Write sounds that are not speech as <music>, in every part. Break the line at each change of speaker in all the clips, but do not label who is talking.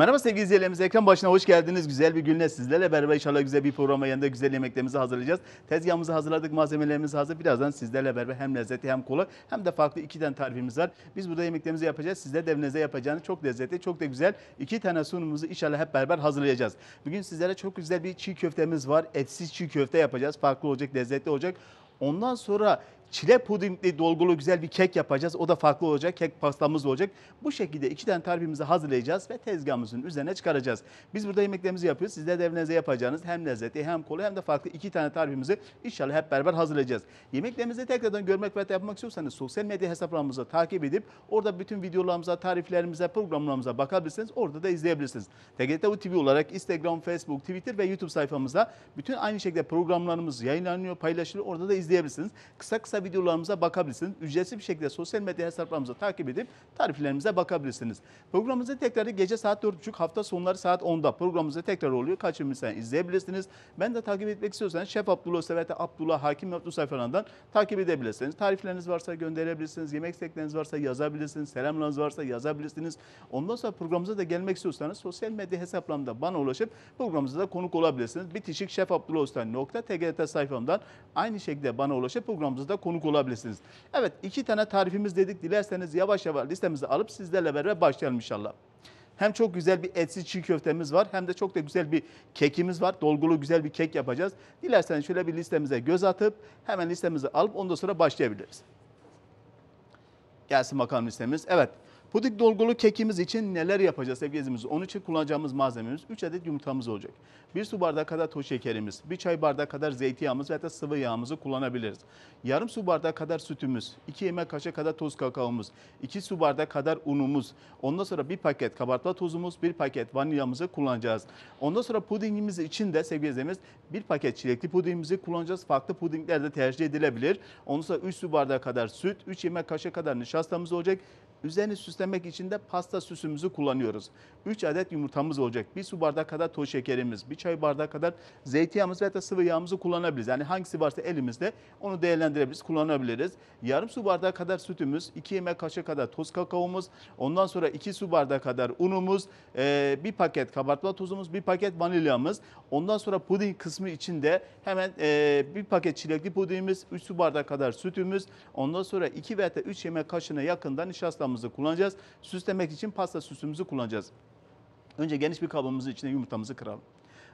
Merhaba sevgili izleyicilerimiz. Ekran başına hoş geldiniz. Güzel bir günle sizlerle beraber inşallah güzel bir programa yanında güzel yemeklerimizi hazırlayacağız. Tezgahımızı hazırladık, malzemelerimizi hazır. Birazdan sizlerle beraber hem lezzeti hem kolay hem de farklı iki tane tarifimiz var. Biz burada yemeklerimizi yapacağız. Sizler de evinizde yapacağınız çok lezzetli, çok da güzel iki tane sunumumuzu inşallah hep beraber hazırlayacağız. Bugün sizlere çok güzel bir çiğ köftemiz var. Etsiz çiğ köfte yapacağız. Farklı olacak, lezzetli olacak. Ondan sonra çile pudingli dolgulu güzel bir kek yapacağız. O da farklı olacak. Kek pastamız olacak. Bu şekilde iki tane tarifimizi hazırlayacağız ve tezgahımızın üzerine çıkaracağız. Biz burada yemeklerimizi yapıyoruz. Sizler de evinize yapacağınız hem lezzetli hem kolay hem de farklı iki tane tarifimizi inşallah hep beraber hazırlayacağız. Yemeklerimizi tekrardan görmek ve yapmak istiyorsanız sosyal medya hesaplarımızı takip edip orada bütün videolarımıza, tariflerimize, programlarımıza bakabilirsiniz. Orada da izleyebilirsiniz. TGT TV olarak Instagram, Facebook, Twitter ve YouTube sayfamızda bütün aynı şekilde programlarımız yayınlanıyor, paylaşılıyor. Orada da izleyebilirsiniz. Kısa kısa videolarımıza bakabilirsiniz. Ücretsiz bir şekilde sosyal medya hesaplarımızı takip edip tariflerimize bakabilirsiniz. Programımızı tekrar gece saat 4.30 hafta sonları saat 10'da programımızı tekrar oluyor. Kaçırmışsanız izleyebilirsiniz. Ben de takip etmek istiyorsanız Şef Abdullah Sevete Abdullah Hakim Abdullah sayfalarından takip edebilirsiniz. Tarifleriniz varsa gönderebilirsiniz. Yemek istekleriniz varsa yazabilirsiniz. Selamlarınız varsa yazabilirsiniz. Ondan sonra programımıza da gelmek istiyorsanız sosyal medya hesaplarımda bana ulaşıp programımıza da konuk olabilirsiniz. Bitişik Şef Abdullah Usta.tgt sayfamdan aynı şekilde bana ulaşıp programımıza da konuk konuk olabilirsiniz. Evet iki tane tarifimiz dedik. Dilerseniz yavaş yavaş listemizi alıp sizlerle beraber başlayalım inşallah. Hem çok güzel bir etsiz çiğ köftemiz var hem de çok da güzel bir kekimiz var. Dolgulu güzel bir kek yapacağız. Dilerseniz şöyle bir listemize göz atıp hemen listemizi alıp ondan sonra başlayabiliriz. Gelsin bakalım listemiz. Evet. Puding dolgulu kekimiz için neler yapacağız sevgili izleyicimiz? Onun için kullanacağımız malzememiz 3 adet yumurtamız olacak. 1 su bardağı kadar toz şekerimiz, 1 çay bardağı kadar zeytinyağımız ve hatta sıvı yağımızı kullanabiliriz. Yarım su bardağı kadar sütümüz, 2 yemek kaşığı kadar toz kakaomuz, 2 su bardağı kadar unumuz, ondan sonra 1 paket kabartma tozumuz, 1 paket vanilyamızı kullanacağız. Ondan sonra pudingimiz için de sevgili izleyicimiz 1 paket çilekli pudingimizi kullanacağız. Farklı pudingler de tercih edilebilir. Ondan sonra 3 su bardağı kadar süt, 3 yemek kaşığı kadar nişastamız olacak. Üzerini süslemek için de pasta süsümüzü kullanıyoruz. 3 adet yumurtamız olacak. 1 su bardağı kadar toz şekerimiz, 1 çay bardağı kadar zeytinyağımız veya da sıvı yağımızı kullanabiliriz. Yani hangisi varsa elimizde onu değerlendirebiliriz, kullanabiliriz. Yarım su bardağı kadar sütümüz, 2 yemek kaşığı kadar toz kakaomuz, ondan sonra 2 su bardağı kadar unumuz, 1 paket kabartma tozumuz, 1 paket vanilyamız. Ondan sonra puding kısmı için de hemen 1 paket çilekli pudingimiz, 3 su bardağı kadar sütümüz, ondan sonra 2 veya da 3 yemek kaşığına yakında nişastamız yumurtamızı kullanacağız. Süslemek için pasta süsümüzü kullanacağız. Önce geniş bir kabımızın içine yumurtamızı kıralım.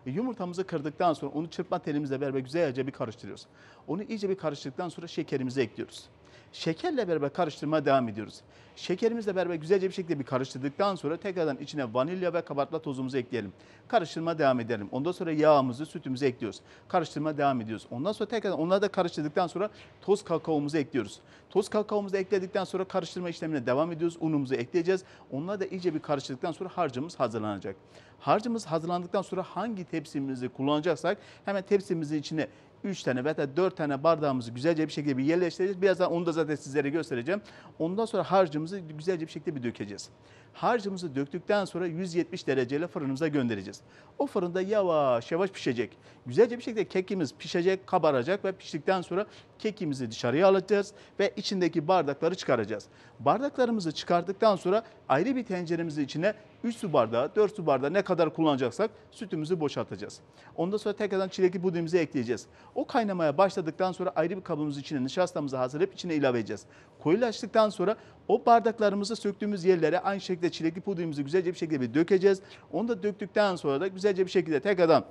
E, yumurtamızı kırdıktan sonra onu çırpma telimizle beraber güzelce bir karıştırıyoruz. Onu iyice bir karıştırdıktan sonra şekerimizi ekliyoruz. Şekerle beraber karıştırmaya devam ediyoruz. Şekerimizle beraber güzelce bir şekilde bir karıştırdıktan sonra tekrardan içine vanilya ve kabartma tozumuzu ekleyelim. Karıştırma devam edelim. Ondan sonra yağımızı, sütümüzü ekliyoruz. Karıştırma devam ediyoruz. Ondan sonra tekrardan onları da karıştırdıktan sonra toz kakaomuzu ekliyoruz. Toz kakaomuzu ekledikten sonra karıştırma işlemine devam ediyoruz. Unumuzu ekleyeceğiz. Onları da iyice bir karıştırdıktan sonra harcımız hazırlanacak. Harcımız hazırlandıktan sonra hangi tepsimizi kullanacaksak hemen tepsimizin içine 3 tane veya da 4 tane bardağımızı güzelce bir şekilde bir yerleştireceğiz. Birazdan onu da zaten sizlere göstereceğim. Ondan sonra harcımızı güzelce bir şekilde bir dökeceğiz harcımızı döktükten sonra 170 dereceyle fırınımıza göndereceğiz. O fırında yavaş yavaş pişecek. Güzelce bir şekilde kekimiz pişecek, kabaracak ve piştikten sonra kekimizi dışarıya alacağız ve içindeki bardakları çıkaracağız. Bardaklarımızı çıkardıktan sonra ayrı bir tenceremizin içine 3 su bardağı, 4 su bardağı ne kadar kullanacaksak sütümüzü boşaltacağız. Ondan sonra tekrardan çilekli pudimizi ekleyeceğiz. O kaynamaya başladıktan sonra ayrı bir kabımızın içine nişastamızı hazırlayıp içine ilave edeceğiz. Koyulaştıktan sonra o bardaklarımızı söktüğümüz yerlere aynı şekilde çilekli pudrimizi güzelce bir şekilde bir dökeceğiz. Onu da döktükten sonra da güzelce bir şekilde tekrardan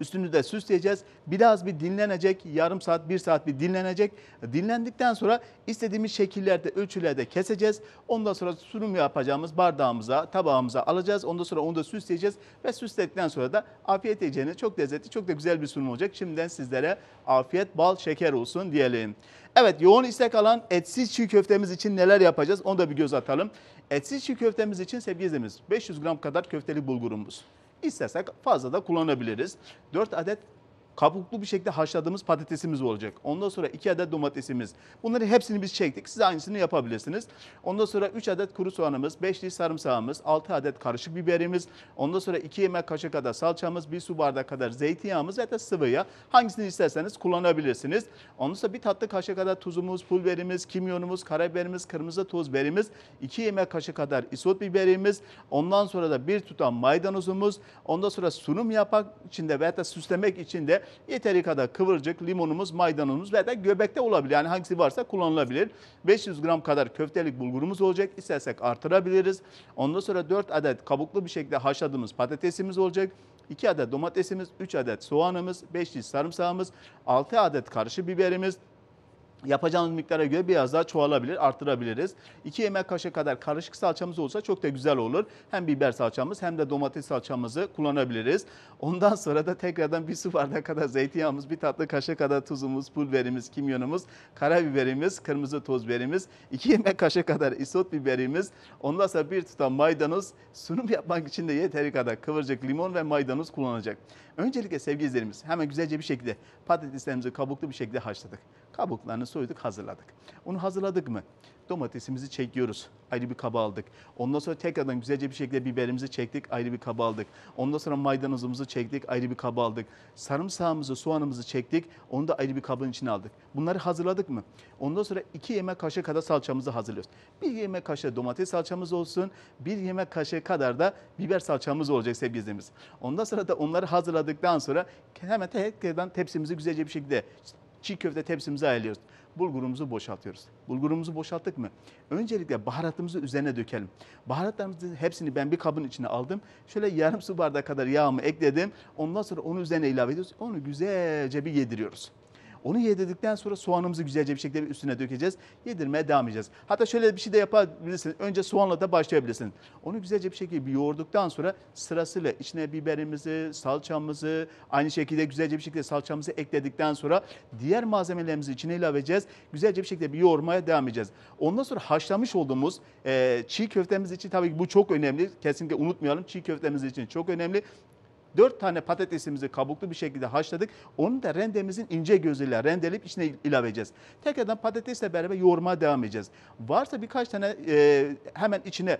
Üstünü de süsleyeceğiz. Biraz bir dinlenecek. Yarım saat, bir saat bir dinlenecek. Dinlendikten sonra istediğimiz şekillerde, ölçülerde keseceğiz. Ondan sonra sunum yapacağımız bardağımıza, tabağımıza alacağız. Ondan sonra onu da süsleyeceğiz. Ve süsledikten sonra da afiyet yiyeceğine çok lezzetli, çok da güzel bir sunum olacak. Şimdiden sizlere afiyet, bal, şeker olsun diyelim. Evet yoğun istek alan etsiz çiğ köftemiz için neler yapacağız onu da bir göz atalım. Etsiz çiğ köftemiz için sevgili izlemiz 500 gram kadar köfteli bulgurumuz. İstersek fazla da kullanabiliriz. 4 adet kabuklu bir şekilde haşladığımız patatesimiz olacak. Ondan sonra 2 adet domatesimiz. Bunları hepsini biz çektik. Siz aynısını yapabilirsiniz. Ondan sonra 3 adet kuru soğanımız, 5 diş sarımsağımız, 6 adet karışık biberimiz, ondan sonra 2 yemek kaşığı kadar salçamız, 1 su bardağı kadar zeytinyağımız ya da sıvı yağ. Hangisini isterseniz kullanabilirsiniz. Ondan sonra bir tatlı kaşığı kadar tuzumuz, pul biberimiz, kimyonumuz, karabiberimiz, kırmızı toz biberimiz, 2 yemek kaşığı kadar isot biberimiz, ondan sonra da bir tutam maydanozumuz, ondan sonra sunum yapmak için de veya da süslemek için de Yeteri kadar kıvırcık, limonumuz, maydanozumuz ve de göbekte olabilir. Yani hangisi varsa kullanılabilir. 500 gram kadar köftelik bulgurumuz olacak. İstersek artırabiliriz. Ondan sonra 4 adet kabuklu bir şekilde haşladığımız patatesimiz olacak. 2 adet domatesimiz, 3 adet soğanımız, 5 diş sarımsağımız, 6 adet karşı biberimiz, Yapacağımız miktara göre biraz daha çoğalabilir, artırabiliriz. 2 yemek kaşığı kadar karışık salçamız olsa çok da güzel olur. Hem biber salçamız hem de domates salçamızı kullanabiliriz. Ondan sonra da tekrardan bir su bardağı kadar zeytinyağımız, bir tatlı kaşığı kadar tuzumuz, pul biberimiz, kimyonumuz, karabiberimiz, kırmızı toz biberimiz, 2 yemek kaşığı kadar isot biberimiz, ondan sonra bir tutam maydanoz, sunum yapmak için de yeteri kadar kıvırcık limon ve maydanoz kullanacak. Öncelikle sevgili izlerimiz hemen güzelce bir şekilde patateslerimizi kabuklu bir şekilde haşladık. Kabuklarını soyduk hazırladık. Onu hazırladık mı? domatesimizi çekiyoruz. Ayrı bir kaba aldık. Ondan sonra tekrardan güzelce bir şekilde biberimizi çektik. Ayrı bir kaba aldık. Ondan sonra maydanozumuzu çektik. Ayrı bir kaba aldık. Sarımsağımızı, soğanımızı çektik. Onu da ayrı bir kabın içine aldık. Bunları hazırladık mı? Ondan sonra iki yemek kaşığı kadar salçamızı hazırlıyoruz. Bir yemek kaşığı domates salçamız olsun. Bir yemek kaşığı kadar da biber salçamız olacak sebzemiz. Ondan sonra da onları hazırladıktan sonra hemen tekrardan tepsimizi güzelce bir şekilde çiğ köfte tepsimize ayarlıyoruz bulgurumuzu boşaltıyoruz. Bulgurumuzu boşalttık mı? Öncelikle baharatımızı üzerine dökelim. Baharatlarımızın hepsini ben bir kabın içine aldım. Şöyle yarım su bardağı kadar yağımı ekledim. Ondan sonra onu üzerine ilave ediyoruz. Onu güzelce bir yediriyoruz. Onu yedirdikten sonra soğanımızı güzelce bir şekilde üstüne dökeceğiz. Yedirmeye devam edeceğiz. Hatta şöyle bir şey de yapabilirsiniz. Önce soğanla da başlayabilirsiniz. Onu güzelce bir şekilde bir yoğurduktan sonra sırasıyla içine biberimizi, salçamızı, aynı şekilde güzelce bir şekilde salçamızı ekledikten sonra diğer malzemelerimizi içine ilave edeceğiz. Güzelce bir şekilde bir yoğurmaya devam edeceğiz. Ondan sonra haşlamış olduğumuz e, çiğ köftemiz için tabii ki bu çok önemli. Kesinlikle unutmayalım. Çiğ köftemiz için çok önemli. 4 tane patatesimizi kabuklu bir şekilde haşladık. Onu da rendemizin ince gözüyle rendeleyip içine ilave edeceğiz. Tekrardan patatesle beraber yoğurma devam edeceğiz. Varsa birkaç tane e, hemen içine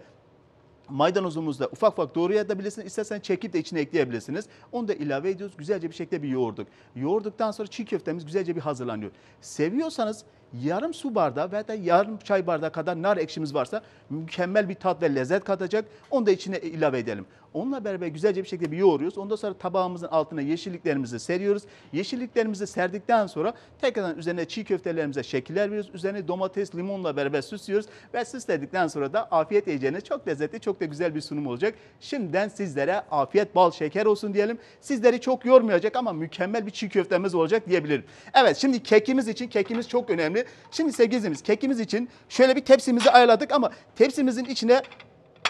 maydanozumuzda ufak ufak da bilirsiniz İstersen çekip de içine ekleyebilirsiniz. Onu da ilave ediyoruz. Güzelce bir şekilde bir yoğurduk. Yoğurduktan sonra çiğ köftemiz güzelce bir hazırlanıyor. Seviyorsanız yarım su bardağı veya da yarım çay bardağı kadar nar ekşimiz varsa mükemmel bir tat ve lezzet katacak. Onu da içine ilave edelim. Onunla beraber güzelce bir şekilde bir yoğuruyoruz. Ondan sonra tabağımızın altına yeşilliklerimizi seriyoruz. Yeşilliklerimizi serdikten sonra tekrardan üzerine çiğ köftelerimize şekiller veriyoruz. Üzerine domates, limonla beraber süslüyoruz. Ve süsledikten sonra da afiyet yiyeceğiniz çok lezzetli, çok da güzel bir sunum olacak. Şimdiden sizlere afiyet, bal, şeker olsun diyelim. Sizleri çok yormayacak ama mükemmel bir çiğ köftemiz olacak diyebilirim. Evet şimdi kekimiz için kekimiz çok önemli gibi. Şimdi sevgilimiz kekimiz için şöyle bir tepsimizi ayarladık ama tepsimizin içine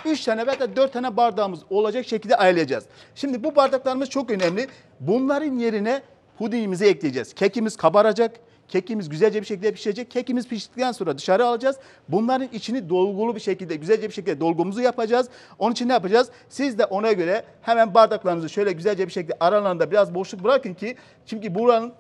3 tane veya da 4 tane bardağımız olacak şekilde ayarlayacağız. Şimdi bu bardaklarımız çok önemli. Bunların yerine pudingimizi ekleyeceğiz. Kekimiz kabaracak. Kekimiz güzelce bir şekilde pişecek. Kekimiz piştikten sonra dışarı alacağız. Bunların içini dolgulu bir şekilde, güzelce bir şekilde dolgumuzu yapacağız. Onun için ne yapacağız? Siz de ona göre hemen bardaklarınızı şöyle güzelce bir şekilde aralarında biraz boşluk bırakın ki çünkü buranın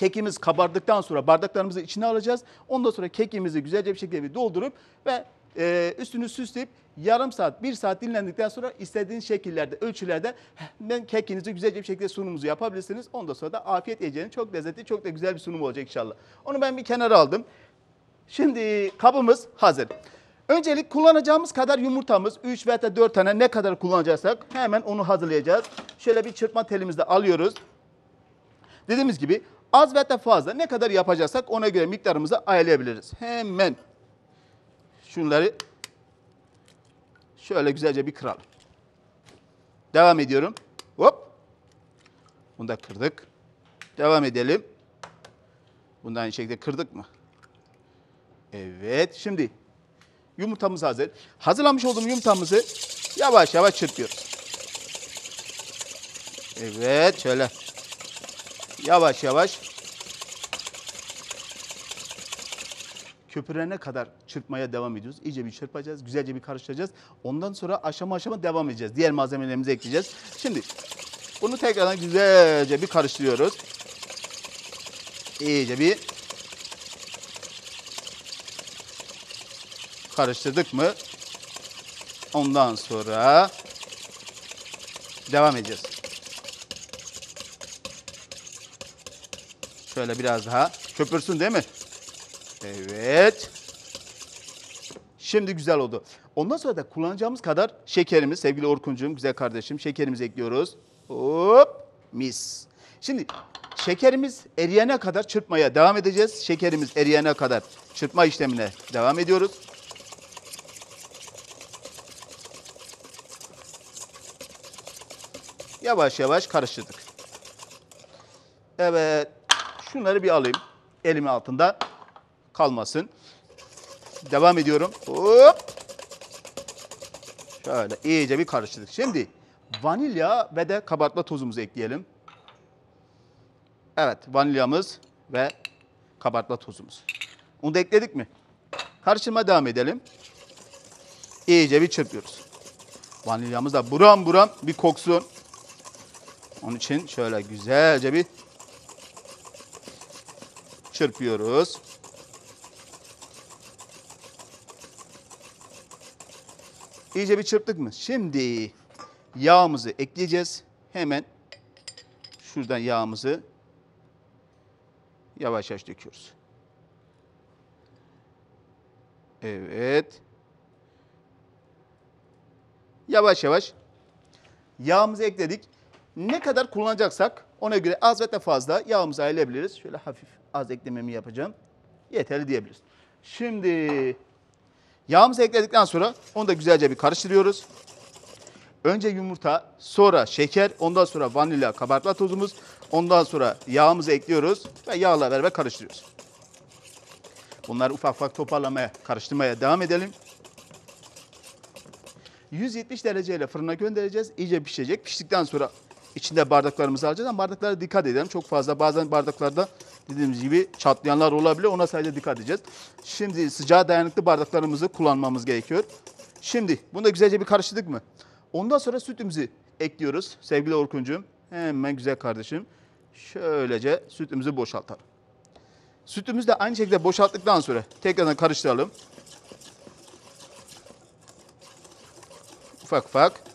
Kekimiz kabardıktan sonra bardaklarımızı içine alacağız. Ondan sonra kekimizi güzelce bir şekilde bir doldurup ve e, üstünü süsleyip yarım saat, bir saat dinlendikten sonra istediğiniz şekillerde, ölçülerde ben kekinizi güzelce bir şekilde sunumunuzu yapabilirsiniz. Ondan sonra da afiyet yiyeceğiniz çok lezzetli, çok da güzel bir sunum olacak inşallah. Onu ben bir kenara aldım. Şimdi kabımız hazır. Öncelik kullanacağımız kadar yumurtamız 3 veya 4 tane ne kadar kullanacaksak hemen onu hazırlayacağız. Şöyle bir çırpma telimizde alıyoruz. Dediğimiz gibi Az ve de fazla ne kadar yapacaksak ona göre miktarımızı ayarlayabiliriz. Hemen şunları şöyle güzelce bir kıralım. Devam ediyorum. Hop. Bunu da kırdık. Devam edelim. Bunu da aynı şekilde kırdık mı? Evet. Şimdi yumurtamız hazır. Hazırlamış olduğum yumurtamızı yavaş yavaş çırpıyoruz. Evet şöyle yavaş yavaş köpürene kadar çırpmaya devam ediyoruz. İyice bir çırpacağız, güzelce bir karıştıracağız. Ondan sonra aşama aşama devam edeceğiz. Diğer malzemelerimizi ekleyeceğiz. Şimdi bunu tekrardan güzelce bir karıştırıyoruz. İyice bir karıştırdık mı? Ondan sonra devam edeceğiz. Şöyle biraz daha köpürsün değil mi? Evet. Şimdi güzel oldu. Ondan sonra da kullanacağımız kadar şekerimiz, sevgili Orkuncuğum, güzel kardeşim, şekerimizi ekliyoruz. Hop, mis. Şimdi şekerimiz eriyene kadar çırpmaya devam edeceğiz. Şekerimiz eriyene kadar çırpma işlemine devam ediyoruz. Yavaş yavaş karıştırdık. Evet, Şunları bir alayım. Elimin altında kalmasın. Devam ediyorum. Hop. Şöyle iyice bir karıştırdık. Şimdi vanilya ve de kabartma tozumuzu ekleyelim. Evet vanilyamız ve kabartma tozumuz. Onu da ekledik mi? Karıştırma devam edelim. İyice bir çırpıyoruz. Vanilyamız da buram buram bir koksun. Onun için şöyle güzelce bir çırpıyoruz. İyice bir çırptık mı? Şimdi yağımızı ekleyeceğiz. Hemen şuradan yağımızı yavaş yavaş döküyoruz. Evet. Yavaş yavaş yağımızı ekledik. Ne kadar kullanacaksak ona göre az ve fazla yağımızı ayarlayabiliriz. Şöyle hafif az eklememi yapacağım. Yeterli diyebiliriz. Şimdi yağımızı ekledikten sonra onu da güzelce bir karıştırıyoruz. Önce yumurta, sonra şeker, ondan sonra vanilya, kabartma tozumuz, ondan sonra yağımızı ekliyoruz ve yağla beraber karıştırıyoruz. Bunları ufak ufak toparlamaya, karıştırmaya devam edelim. 170 dereceyle fırına göndereceğiz. İyice pişecek. Piştikten sonra içinde bardaklarımızı alacağız ama bardaklara dikkat edelim. Çok fazla bazen bardaklarda dediğimiz gibi çatlayanlar olabilir. Ona sadece dikkat edeceğiz. Şimdi sıcağa dayanıklı bardaklarımızı kullanmamız gerekiyor. Şimdi bunu da güzelce bir karıştırdık mı? Ondan sonra sütümüzü ekliyoruz sevgili Orkuncuğum. Hemen güzel kardeşim. Şöylece sütümüzü boşaltalım. Sütümüzü de aynı şekilde boşalttıktan sonra tekrardan karıştıralım. Ufak ufak.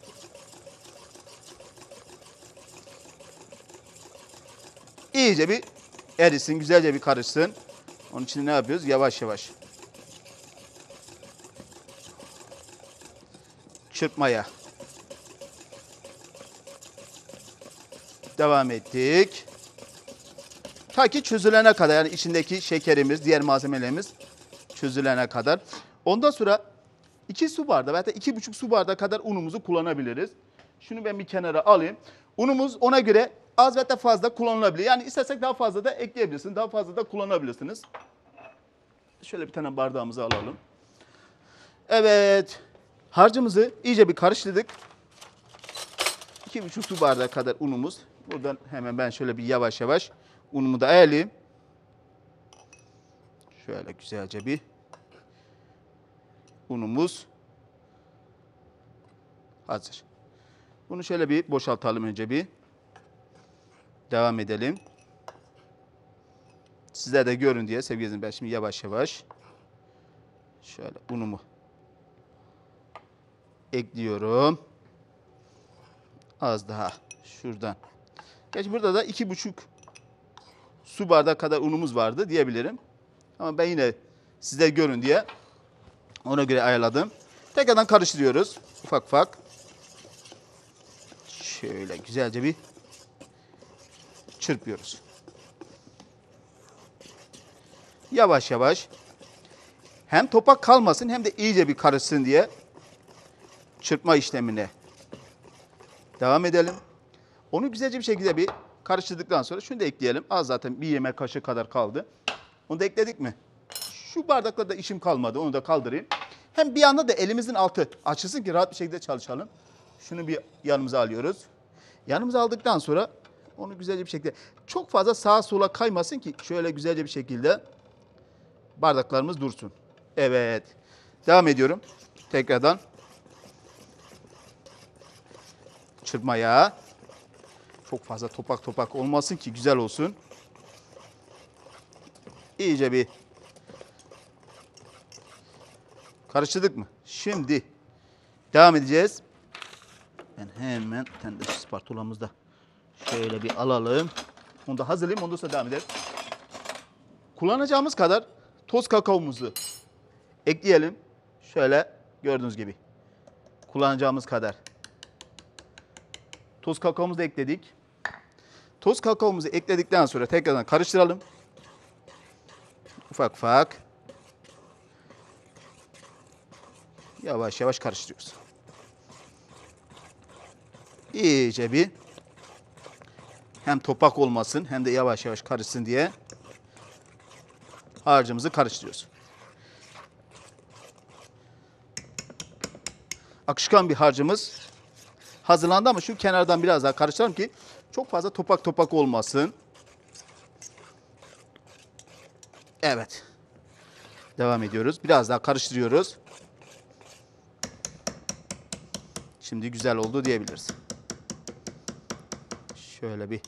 iyice bir erisin, güzelce bir karışsın. Onun için ne yapıyoruz? Yavaş yavaş. Çırpmaya. Devam ettik. Ta ki çözülene kadar yani içindeki şekerimiz, diğer malzemelerimiz çözülene kadar. Ondan sonra 2 su bardağı veya 2,5 su bardağı kadar unumuzu kullanabiliriz. Şunu ben bir kenara alayım. Unumuz ona göre az ve de fazla kullanılabilir. Yani istersek daha fazla da ekleyebilirsiniz. Daha fazla da kullanabilirsiniz. Şöyle bir tane bardağımızı alalım. Evet. Harcımızı iyice bir karıştırdık. 2,5 su bardağı kadar unumuz. Buradan hemen ben şöyle bir yavaş yavaş unumu da ayarlayayım. Şöyle güzelce bir unumuz hazır. Bunu şöyle bir boşaltalım önce bir. Devam edelim. Sizler de görün diye sevgili izleyiciler. Ben şimdi yavaş yavaş şöyle unumu ekliyorum. Az daha şuradan. Geç burada da iki buçuk su bardağı kadar unumuz vardı diyebilirim. Ama ben yine sizler görün diye ona göre ayarladım. Tekrardan karıştırıyoruz ufak ufak. Şöyle güzelce bir çırpıyoruz. Yavaş yavaş hem topak kalmasın hem de iyice bir karışsın diye çırpma işlemine devam edelim. Onu güzelce bir şekilde bir karıştırdıktan sonra şunu da ekleyelim. Az zaten bir yemek kaşığı kadar kaldı. Onu da ekledik mi? Şu bardakla da işim kalmadı. Onu da kaldırayım. Hem bir anda da elimizin altı açılsın ki rahat bir şekilde çalışalım. Şunu bir yanımıza alıyoruz. Yanımıza aldıktan sonra onu güzelce bir şekilde. Çok fazla sağa sola kaymasın ki şöyle güzelce bir şekilde bardaklarımız dursun. Evet. Devam ediyorum. Tekrardan. Çırpma yağı. Çok fazla topak topak olmasın ki güzel olsun. İyice bir karıştırdık mı? Şimdi devam edeceğiz. Ben hemen kendi spatulamızda Şöyle bir alalım. Onu da hazırlayayım. Ondan sonra devam edelim. Kullanacağımız kadar toz kakaomuzu ekleyelim. Şöyle gördüğünüz gibi. Kullanacağımız kadar. Toz kakaomuzu da ekledik. Toz kakaomuzu ekledikten sonra tekrardan karıştıralım. Ufak ufak. Yavaş yavaş karıştırıyoruz. İyice bir hem topak olmasın hem de yavaş yavaş karışsın diye harcımızı karıştırıyoruz. Akışkan bir harcımız hazırlandı ama şu kenardan biraz daha karıştıralım ki çok fazla topak topak olmasın. Evet. Devam ediyoruz. Biraz daha karıştırıyoruz. Şimdi güzel oldu diyebiliriz. Şöyle bir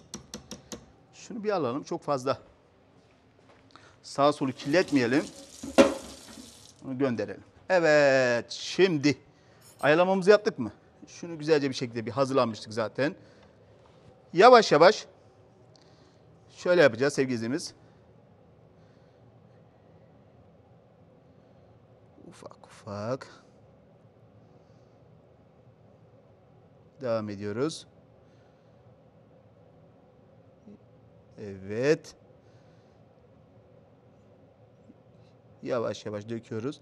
şunu bir alalım. Çok fazla sağ solu kirletmeyelim. Bunu gönderelim. Evet şimdi ayarlamamızı yaptık mı? Şunu güzelce bir şekilde bir hazırlanmıştık zaten. Yavaş yavaş şöyle yapacağız sevgilimiz. izleyicimiz. Ufak ufak. Devam ediyoruz. Evet. Yavaş yavaş döküyoruz.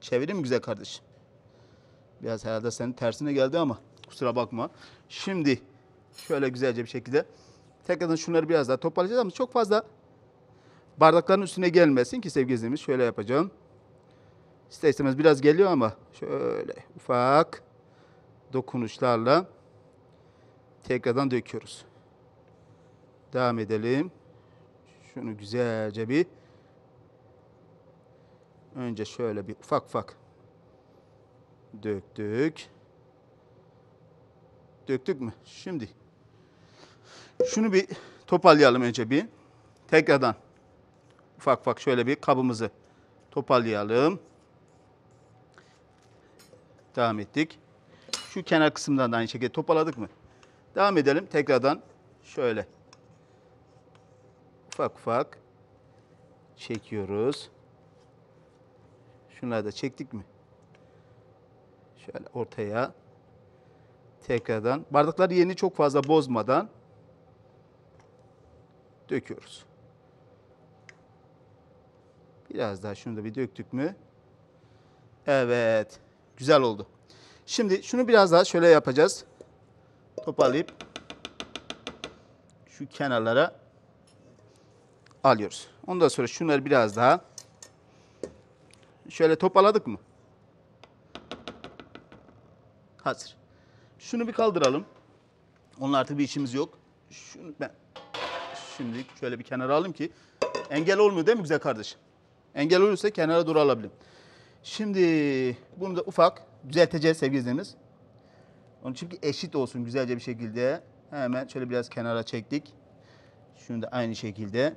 Çevirin mi güzel kardeşim? Biraz herhalde senin tersine geldi ama kusura bakma. Şimdi şöyle güzelce bir şekilde tekrardan şunları biraz daha toparlayacağız ama çok fazla bardakların üstüne gelmesin ki sevgilimiz. Şöyle yapacağım. İster istemez biraz geliyor ama şöyle ufak dokunuşlarla tekrardan döküyoruz. Devam edelim. Şunu güzelce bir önce şöyle bir ufak ufak döktük. Döktük mü? Şimdi şunu bir toparlayalım önce bir. Tekrardan ufak ufak şöyle bir kabımızı toparlayalım. Devam ettik. Şu kenar kısımdan da aynı şekilde toparladık mı? Devam edelim. Tekrardan şöyle ufak ufak çekiyoruz. Şunları da çektik mi? Şöyle ortaya tekrardan bardakları yeni çok fazla bozmadan döküyoruz. Biraz daha şunu da bir döktük mü? Evet. Güzel oldu. Şimdi şunu biraz daha şöyle yapacağız. Toparlayıp şu kenarlara alıyoruz. Ondan sonra şunları biraz daha şöyle topaladık mı? Hazır. Şunu bir kaldıralım. Onun artık bir işimiz yok. Şunu ben şimdi şöyle bir kenara alayım ki engel olmuyor değil mi güzel kardeşim? Engel olursa kenara doğru alabilirim. Şimdi bunu da ufak düzelteceğiz sevgili izleyicilerimiz. Onun için eşit olsun güzelce bir şekilde. Hemen şöyle biraz kenara çektik. Şunu da aynı şekilde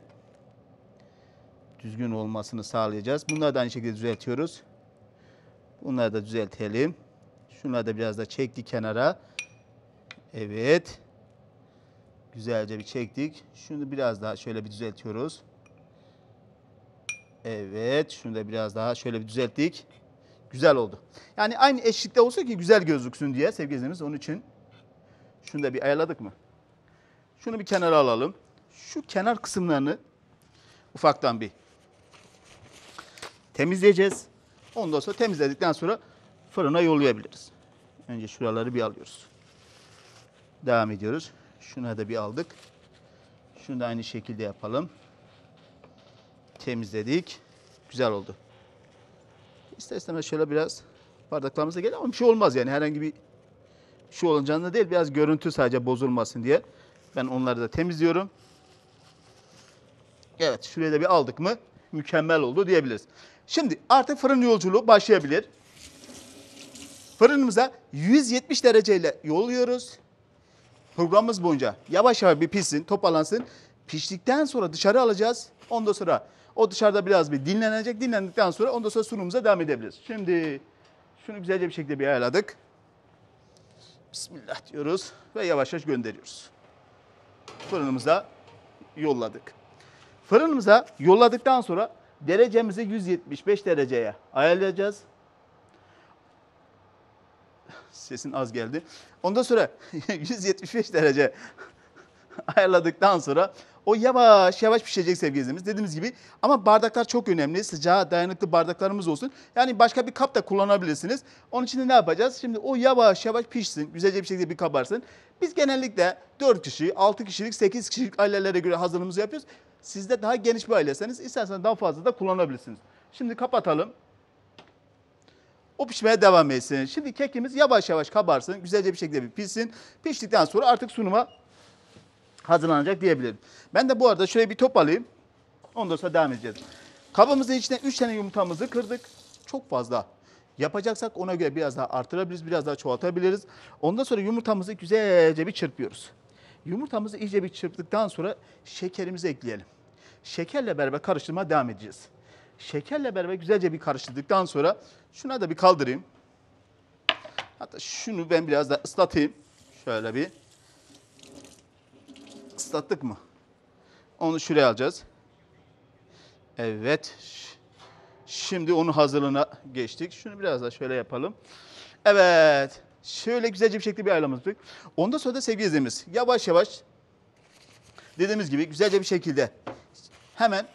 düzgün olmasını sağlayacağız. Bunları da aynı şekilde düzeltiyoruz. Bunları da düzeltelim. Şunları da biraz da çekti kenara. Evet. Güzelce bir çektik. Şunu biraz daha şöyle bir düzeltiyoruz. Evet. Şunu da biraz daha şöyle bir düzelttik. Güzel oldu. Yani aynı eşlikte olsa ki güzel gözüksün diye sevgili izleyicilerimiz. Onun için şunu da bir ayarladık mı? Şunu bir kenara alalım. Şu kenar kısımlarını ufaktan bir temizleyeceğiz. Ondan sonra temizledikten sonra fırına yollayabiliriz. Önce şuraları bir alıyoruz. Devam ediyoruz. Şuna da bir aldık. Şunu da aynı şekilde yapalım. Temizledik. Güzel oldu. İster istemez şöyle biraz bardaklarımıza gel ama bir şey olmaz yani herhangi bir şey olacağını değil biraz görüntü sadece bozulmasın diye ben onları da temizliyorum. Evet şuraya da bir aldık mı mükemmel oldu diyebiliriz. Şimdi artık fırın yolculuğu başlayabilir. Fırınımıza 170 dereceyle yolluyoruz. Programımız boyunca yavaş yavaş bir pişsin, toparlansın. Piştikten sonra dışarı alacağız. Ondan sonra o dışarıda biraz bir dinlenecek. Dinlendikten sonra ondan sonra sunumumuza devam edebiliriz. Şimdi şunu güzelce bir şekilde bir ayarladık. Bismillah diyoruz ve yavaş yavaş gönderiyoruz. Fırınımıza yolladık. Fırınımıza yolladıktan sonra derecemizi 175 dereceye ayarlayacağız. <laughs> Sesin az geldi. Ondan sonra 175 <laughs> derece <laughs> ayarladıktan sonra o yavaş yavaş pişecek sevgili Dediğimiz gibi ama bardaklar çok önemli. Sıcağa dayanıklı bardaklarımız olsun. Yani başka bir kap da kullanabilirsiniz. Onun için de ne yapacağız? Şimdi o yavaş yavaş pişsin. Güzelce bir şekilde bir kabarsın. Biz genellikle 4 kişi, 6 kişilik, 8 kişilik ailelere göre hazırlığımızı yapıyoruz. Sizde daha geniş bir aileseniz isterseniz daha fazla da kullanabilirsiniz. Şimdi kapatalım. O pişmeye devam etsin. Şimdi kekimiz yavaş yavaş kabarsın. Güzelce bir şekilde bir pişsin. Piştikten sonra artık sunuma hazırlanacak diyebilirim. Ben de bu arada şöyle bir top Ondan sonra devam edeceğiz. Kabımızın içine 3 tane yumurtamızı kırdık. Çok fazla yapacaksak ona göre biraz daha artırabiliriz, biraz daha çoğaltabiliriz. Ondan sonra yumurtamızı güzelce bir çırpıyoruz. Yumurtamızı iyice bir çırptıktan sonra şekerimizi ekleyelim. Şekerle beraber karıştırmaya devam edeceğiz. Şekerle beraber güzelce bir karıştırdıktan sonra şuna da bir kaldırayım. Hatta şunu ben biraz da ıslatayım. Şöyle bir ıslattık mı? Onu şuraya alacağız. Evet. Şimdi onun hazırlığına geçtik. Şunu biraz da şöyle yapalım. Evet şöyle güzelce bir şekilde bir ayarlamıştık. Ondan sonra da sevgili izleyicimiz yavaş yavaş dediğimiz gibi güzelce bir şekilde hemen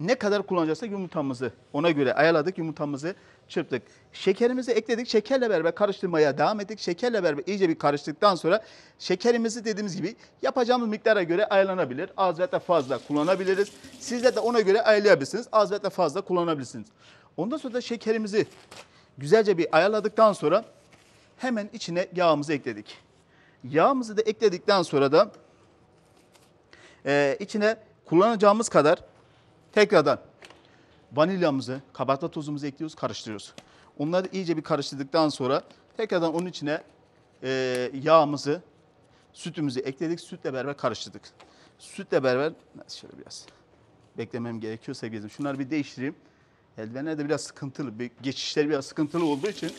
ne kadar kullanacaksak yumurtamızı ona göre ayarladık yumurtamızı çırptık. Şekerimizi ekledik. Şekerle beraber karıştırmaya devam ettik. Şekerle beraber iyice bir karıştıktan sonra şekerimizi dediğimiz gibi yapacağımız miktara göre ayarlanabilir. Az veya fazla kullanabiliriz. Sizler de ona göre ayarlayabilirsiniz. Az veya fazla kullanabilirsiniz. Ondan sonra da şekerimizi güzelce bir ayarladıktan sonra hemen içine yağımızı ekledik. Yağımızı da ekledikten sonra da e, içine kullanacağımız kadar tekrardan vanilyamızı, kabartma tozumuzu ekliyoruz, karıştırıyoruz. Onları iyice bir karıştırdıktan sonra tekrardan onun içine e, yağımızı, sütümüzü ekledik. Sütle beraber karıştırdık. Sütle beraber şöyle biraz beklemem gerekiyor sevgili Şunları bir değiştireyim. Eldivenler de biraz sıkıntılı. geçişleri biraz sıkıntılı olduğu için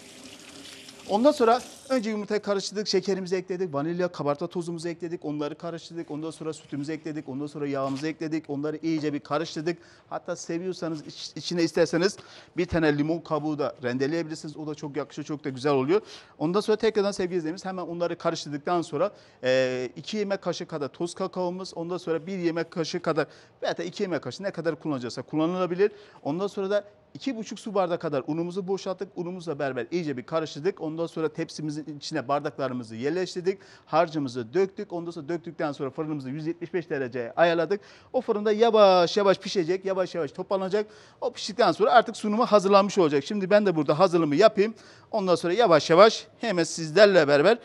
Ondan sonra önce yumurtayı karıştırdık, şekerimizi ekledik, vanilya, kabartma tozumuzu ekledik, onları karıştırdık. Ondan sonra sütümüzü ekledik, ondan sonra yağımızı ekledik. Onları iyice bir karıştırdık. Hatta seviyorsanız içine isterseniz bir tane limon kabuğu da rendeleyebilirsiniz. O da çok yakışıyor, çok da güzel oluyor. Ondan sonra tekrardan sevgili izleyicimiz hemen onları karıştırdıktan sonra e, iki yemek kaşığı kadar toz kakaomuz, ondan sonra bir yemek kaşığı kadar veya da iki yemek kaşığı ne kadar kullanacaksa kullanılabilir. Ondan sonra da iki buçuk su bardağı kadar unumuzu boşalttık. Unumuzla beraber iyice bir karıştırdık. Ondan sonra tepsimizin içine bardaklarımızı yerleştirdik. Harcımızı döktük. Ondan sonra döktükten sonra fırınımızı 175 dereceye ayarladık. O fırında yavaş yavaş pişecek. Yavaş yavaş toplanacak. O piştikten sonra artık sunumu hazırlanmış olacak. Şimdi ben de burada hazırlığımı yapayım. Ondan sonra yavaş yavaş hemen sizlerle beraber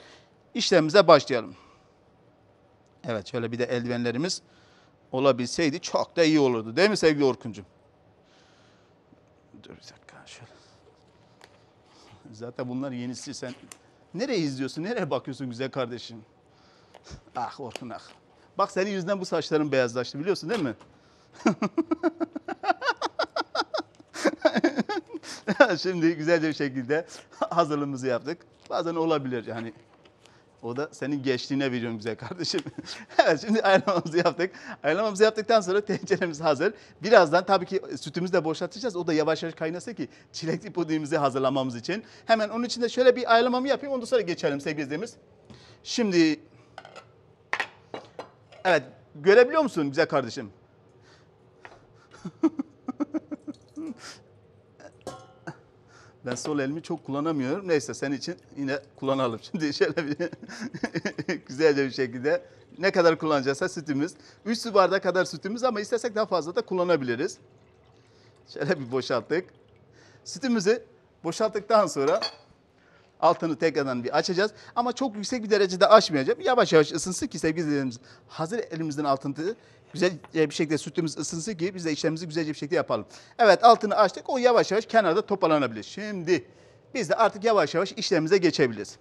işlemimize başlayalım. Evet şöyle bir de eldivenlerimiz olabilseydi çok da iyi olurdu değil mi sevgili Orkuncuğum? Dur bir dakika şöyle. <laughs> Zaten bunlar yenisi sen. Nereye izliyorsun? Nereye bakıyorsun güzel kardeşim? <laughs> Ah Orkun ah. Bak senin yüzünden bu saçların beyazlaştı biliyorsun değil mi? <laughs> Şimdi güzelce bir şekilde hazırlığımızı yaptık. Bazen olabilir yani o da senin geçtiğine veriyorum bize kardeşim. <laughs> evet şimdi ayarlamamızı yaptık. Ayarlamamızı yaptıktan sonra tenceremiz hazır. Birazdan tabii ki sütümüzü de boşaltacağız. O da yavaş yavaş kaynasa ki çilekli pudingimizi hazırlamamız için. Hemen onun için de şöyle bir ayarlamamı yapayım. Ondan sonra geçelim sevgili izleyicimiz. Şimdi evet görebiliyor musun bize kardeşim? <laughs> Ben sol elimi çok kullanamıyorum. Neyse sen için yine kullanalım. <laughs> Şimdi şöyle bir <laughs> güzelce bir şekilde ne kadar kullanacağız? sütümüz. 3 su bardağı kadar sütümüz ama istesek daha fazla da kullanabiliriz. Şöyle bir boşalttık. Sütümüzü boşalttıktan sonra Altını tekrardan bir açacağız ama çok yüksek bir derecede açmayacağım. Yavaş yavaş ısınsın ki sevgili izleyicilerimiz hazır elimizden altını güzel e, bir şekilde sütümüz ısınsın ki biz de işlemimizi güzelce bir şekilde yapalım. Evet altını açtık o yavaş yavaş kenarda toparlanabilir. Şimdi biz de artık yavaş yavaş işlemimize geçebiliriz.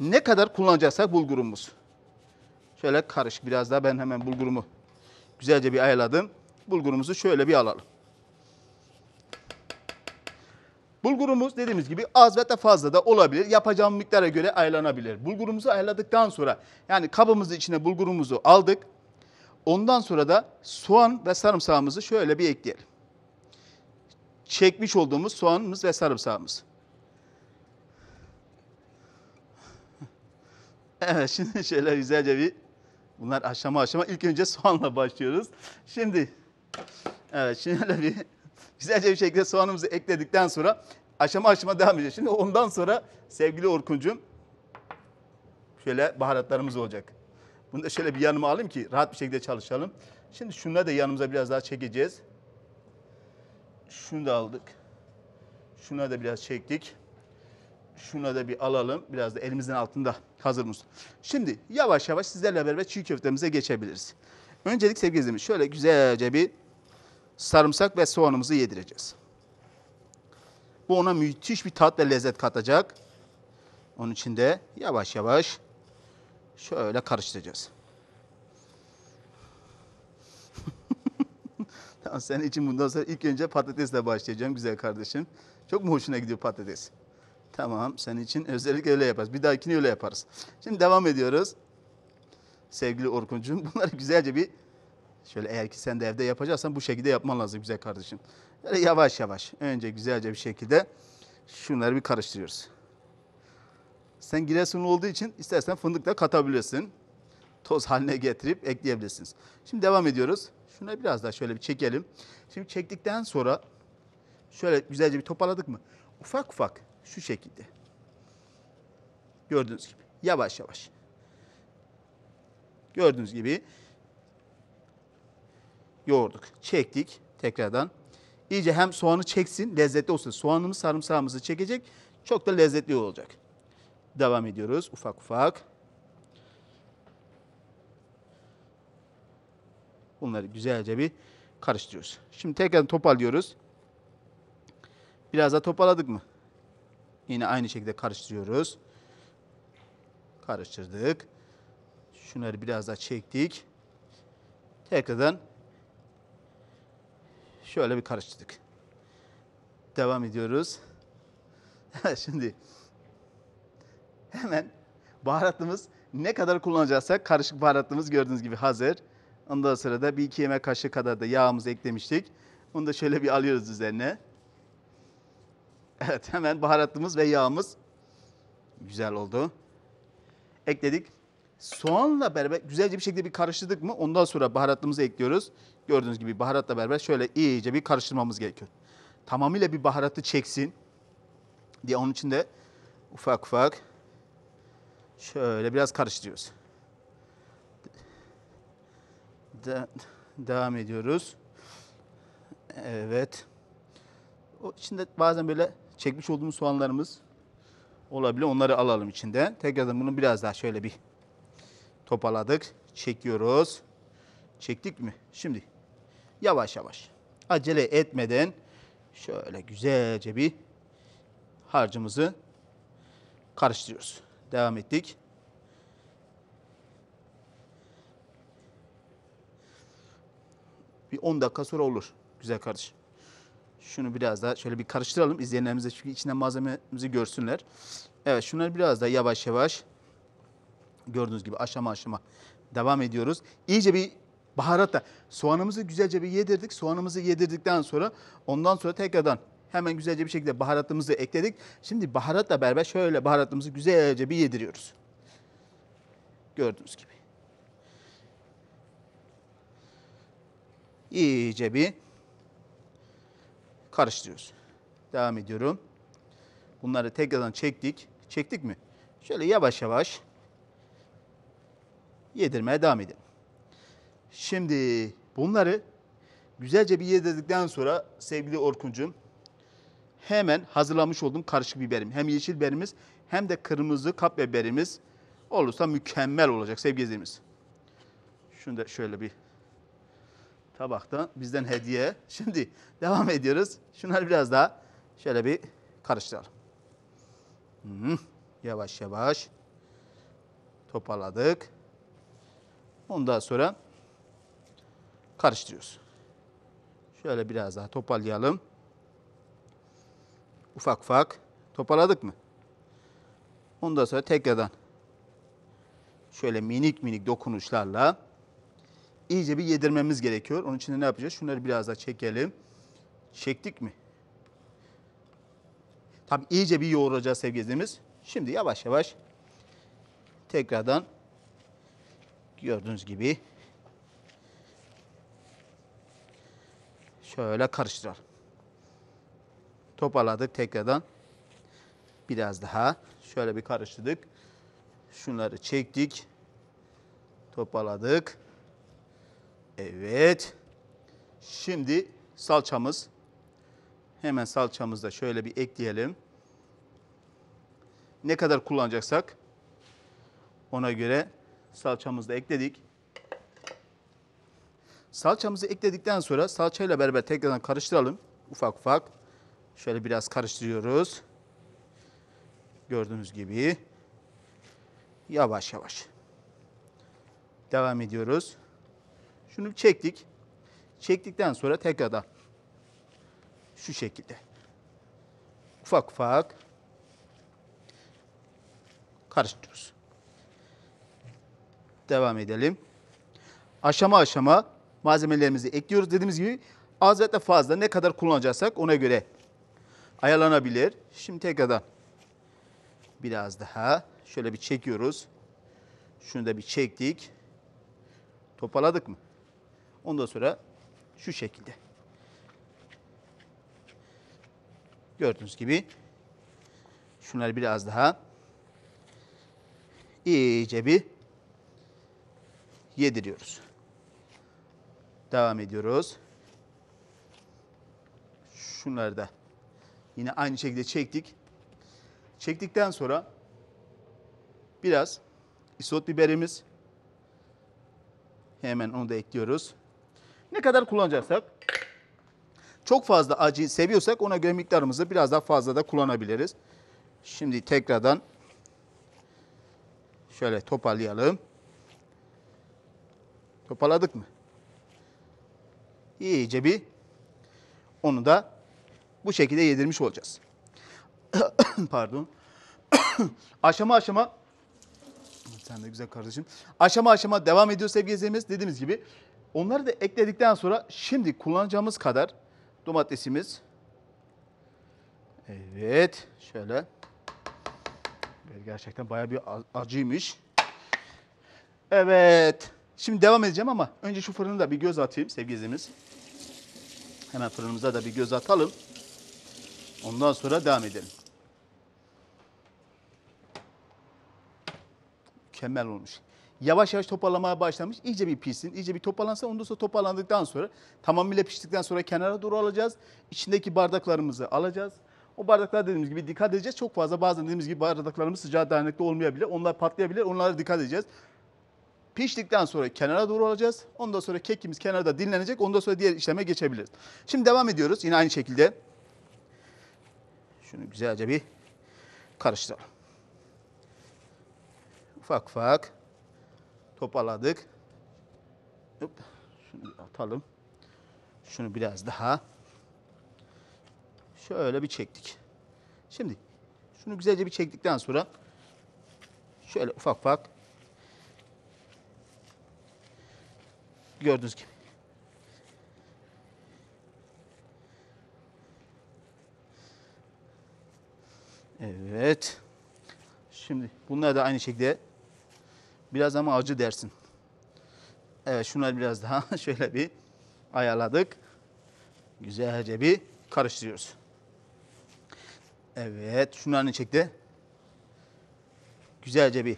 Ne kadar kullanacaksak bulgurumuz. Şöyle karış biraz daha ben hemen bulgurumu güzelce bir ayarladım. Bulgurumuzu şöyle bir alalım. Bulgurumuz dediğimiz gibi az ve de fazla da olabilir. Yapacağım miktara göre ayarlanabilir. Bulgurumuzu ayarladıktan sonra yani kabımızın içine bulgurumuzu aldık. Ondan sonra da soğan ve sarımsağımızı şöyle bir ekleyelim. Çekmiş olduğumuz soğanımız ve sarımsağımız. <laughs> Evet şimdi şöyle güzelce bir bunlar aşama aşama ilk önce soğanla başlıyoruz. Şimdi evet şöyle bir Güzelce bir şekilde soğanımızı ekledikten sonra aşama aşama devam edeceğiz. Şimdi ondan sonra sevgili Orkuncuğum şöyle baharatlarımız olacak. Bunu da şöyle bir yanıma alayım ki rahat bir şekilde çalışalım. Şimdi şunları da yanımıza biraz daha çekeceğiz. Şunu da aldık. Şuna da biraz çektik. Şuna da bir alalım. Biraz da elimizin altında hazır mısın? Şimdi yavaş yavaş sizlerle beraber çiğ köftemize geçebiliriz. Öncelik sevgili izleyicilerimiz şöyle güzelce bir sarımsak ve soğanımızı yedireceğiz. Bu ona müthiş bir tat ve lezzet katacak. Onun için de yavaş yavaş şöyle karıştıracağız. <laughs> tamam senin için bundan sonra ilk önce patatesle başlayacağım güzel kardeşim. Çok mu hoşuna gidiyor patates? Tamam senin için özellikle öyle yaparız. Bir dahakini öyle yaparız. Şimdi devam ediyoruz. Sevgili Orkuncuğum <laughs> bunları güzelce bir Şöyle eğer ki sen de evde yapacaksan bu şekilde yapman lazım güzel kardeşim. Böyle yavaş yavaş önce güzelce bir şekilde şunları bir karıştırıyoruz. Sen Giresun olduğu için istersen fındık da katabilirsin. Toz haline getirip ekleyebilirsiniz. Şimdi devam ediyoruz. Şuna biraz daha şöyle bir çekelim. Şimdi çektikten sonra şöyle güzelce bir toparladık mı? Ufak ufak şu şekilde. Gördüğünüz gibi yavaş yavaş. Gördüğünüz gibi yoğurduk. Çektik tekrardan. İyice hem soğanı çeksin lezzetli olsun. Soğanımız sarımsağımızı çekecek. Çok da lezzetli olacak. Devam ediyoruz ufak ufak. Bunları güzelce bir karıştırıyoruz. Şimdi tekrar toparlıyoruz. Biraz da toparladık mı? Yine aynı şekilde karıştırıyoruz. Karıştırdık. Şunları biraz daha çektik. Tekrardan şöyle bir karıştırdık. Devam ediyoruz. <laughs> Şimdi hemen baharatlımız ne kadar kullanacaksak karışık baharatlımız gördüğünüz gibi hazır. Ondan sonra da bir iki yemek kaşığı kadar da yağımızı eklemiştik. Onu da şöyle bir alıyoruz üzerine. Evet hemen baharatlımız ve yağımız güzel oldu. Ekledik. Soğanla beraber güzelce bir şekilde bir karıştırdık mı ondan sonra baharatımızı ekliyoruz. Gördüğünüz gibi baharatla beraber şöyle iyice bir karıştırmamız gerekiyor. Tamamıyla bir baharatı çeksin diye onun için de ufak ufak şöyle biraz karıştırıyoruz. De devam ediyoruz. Evet. O içinde bazen böyle çekmiş olduğumuz soğanlarımız olabilir. Onları alalım içinden. Tekrardan bunu biraz daha şöyle bir Topaladık. Çekiyoruz. Çektik mi? Şimdi yavaş yavaş acele etmeden şöyle güzelce bir harcımızı karıştırıyoruz. Devam ettik. Bir 10 dakika sonra olur güzel kardeşim. Şunu biraz daha şöyle bir karıştıralım izleyenlerimiz çünkü içinde malzememizi görsünler. Evet şunları biraz daha yavaş yavaş Gördüğünüz gibi aşama aşama devam ediyoruz. İyice bir baharatla soğanımızı güzelce bir yedirdik. Soğanımızı yedirdikten sonra ondan sonra tekrardan hemen güzelce bir şekilde baharatımızı ekledik. Şimdi baharatla beraber şöyle baharatımızı güzelce bir yediriyoruz. Gördüğünüz gibi. İyice bir karıştırıyoruz. Devam ediyorum. Bunları tekrardan çektik. Çektik mi? Şöyle yavaş yavaş yedirmeye devam edin. Şimdi bunları güzelce bir yedirdikten sonra sevgili Orkuncuğum hemen hazırlamış olduğum karışık biberim. Hem yeşil biberimiz hem de kırmızı kap biberimiz olursa mükemmel olacak sevgili izleyicimiz. Şunu da şöyle bir tabakta bizden hediye. Şimdi devam ediyoruz. Şunları biraz daha şöyle bir karıştıralım. Hı Yavaş yavaş toparladık. Ondan sonra karıştırıyoruz. Şöyle biraz daha toparlayalım. Ufak ufak toparladık mı? Ondan sonra tekrardan şöyle minik minik dokunuşlarla iyice bir yedirmemiz gerekiyor. Onun için de ne yapacağız? Şunları biraz daha çekelim. Çektik mi? Tabi iyice bir yoğuracağız sevgilimiz. Şimdi yavaş yavaş tekrardan Gördüğünüz gibi. Şöyle karıştıralım. Toparladık tekrardan. Biraz daha. Şöyle bir karıştırdık. Şunları çektik. Toparladık. Evet. Şimdi salçamız. Hemen salçamızı da şöyle bir ekleyelim. Ne kadar kullanacaksak ona göre salçamızı da ekledik. Salçamızı ekledikten sonra salçayla beraber tekrardan karıştıralım. Ufak ufak. Şöyle biraz karıştırıyoruz. Gördüğünüz gibi. Yavaş yavaş. Devam ediyoruz. Şunu çektik. Çektikten sonra tekrardan şu şekilde. Ufak ufak karıştırıyoruz devam edelim. Aşama aşama malzemelerimizi ekliyoruz. Dediğimiz gibi az ve fazla ne kadar kullanacaksak ona göre ayarlanabilir. Şimdi tekrardan biraz daha şöyle bir çekiyoruz. Şunu da bir çektik. Topaladık mı? Ondan sonra şu şekilde. Gördüğünüz gibi şunları biraz daha iyice bir yediriyoruz. Devam ediyoruz. Şunları da yine aynı şekilde çektik. Çektikten sonra biraz isot biberimiz. Hemen onu da ekliyoruz. Ne kadar kullanacaksak, çok fazla acı seviyorsak ona göre miktarımızı biraz daha fazla da kullanabiliriz. Şimdi tekrardan şöyle toparlayalım. Topaladık mı? İyice bir onu da bu şekilde yedirmiş olacağız. <coughs> Pardon. <coughs> aşama aşama sen de güzel kardeşim. Aşama aşama devam ediyor sevgili izleyicilerimiz. Dediğimiz gibi onları da ekledikten sonra şimdi kullanacağımız kadar domatesimiz. Evet şöyle. Gerçekten baya bir acıymış. Evet. Şimdi devam edeceğim ama önce şu fırını da bir göz atayım sevgili izleyicimiz. Hemen fırınımıza da bir göz atalım. Ondan sonra devam edelim. Mükemmel olmuş. Yavaş yavaş toparlamaya başlamış. İyice bir pişsin, iyice bir toparlansın. Ondan sonra toparlandıktan sonra tamamıyla piştikten sonra kenara doğru alacağız. İçindeki bardaklarımızı alacağız. O bardaklar dediğimiz gibi dikkat edeceğiz. Çok fazla bazen dediğimiz gibi bardaklarımız sıcağı dayanıklı olmayabilir. Onlar patlayabilir. Onlara dikkat edeceğiz. Piştikten sonra kenara doğru alacağız. Ondan sonra kekimiz kenarda dinlenecek. Ondan sonra diğer işleme geçebiliriz. Şimdi devam ediyoruz yine aynı şekilde. Şunu güzelce bir karıştıralım. Ufak ufak toparladık. Hop, şunu atalım. Şunu biraz daha. Şöyle bir çektik. Şimdi şunu güzelce bir çektikten sonra şöyle ufak ufak gördüğünüz gibi. Evet. Şimdi bunlar da aynı şekilde biraz ama acı dersin. Evet şunları biraz daha <laughs> şöyle bir ayarladık. Güzelce bir karıştırıyoruz. Evet şunları aynı şekilde güzelce bir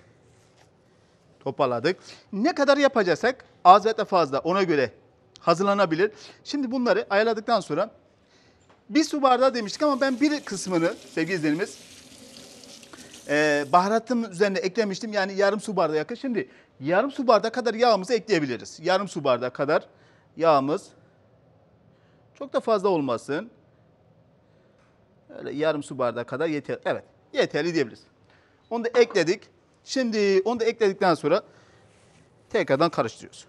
toparladık. Ne kadar yapacaksak az ya fazla ona göre hazırlanabilir. Şimdi bunları ayarladıktan sonra bir su bardağı demiştik ama ben bir kısmını sevgili izleyenimiz e, baharatım üzerine eklemiştim. Yani yarım su bardağı yakın. Şimdi yarım su bardağı kadar yağımızı ekleyebiliriz. Yarım su bardağı kadar yağımız çok da fazla olmasın. Öyle yarım su bardağı kadar yeter. Evet yeterli diyebiliriz. Onu da ekledik. Şimdi onu da ekledikten sonra tekrardan karıştırıyoruz.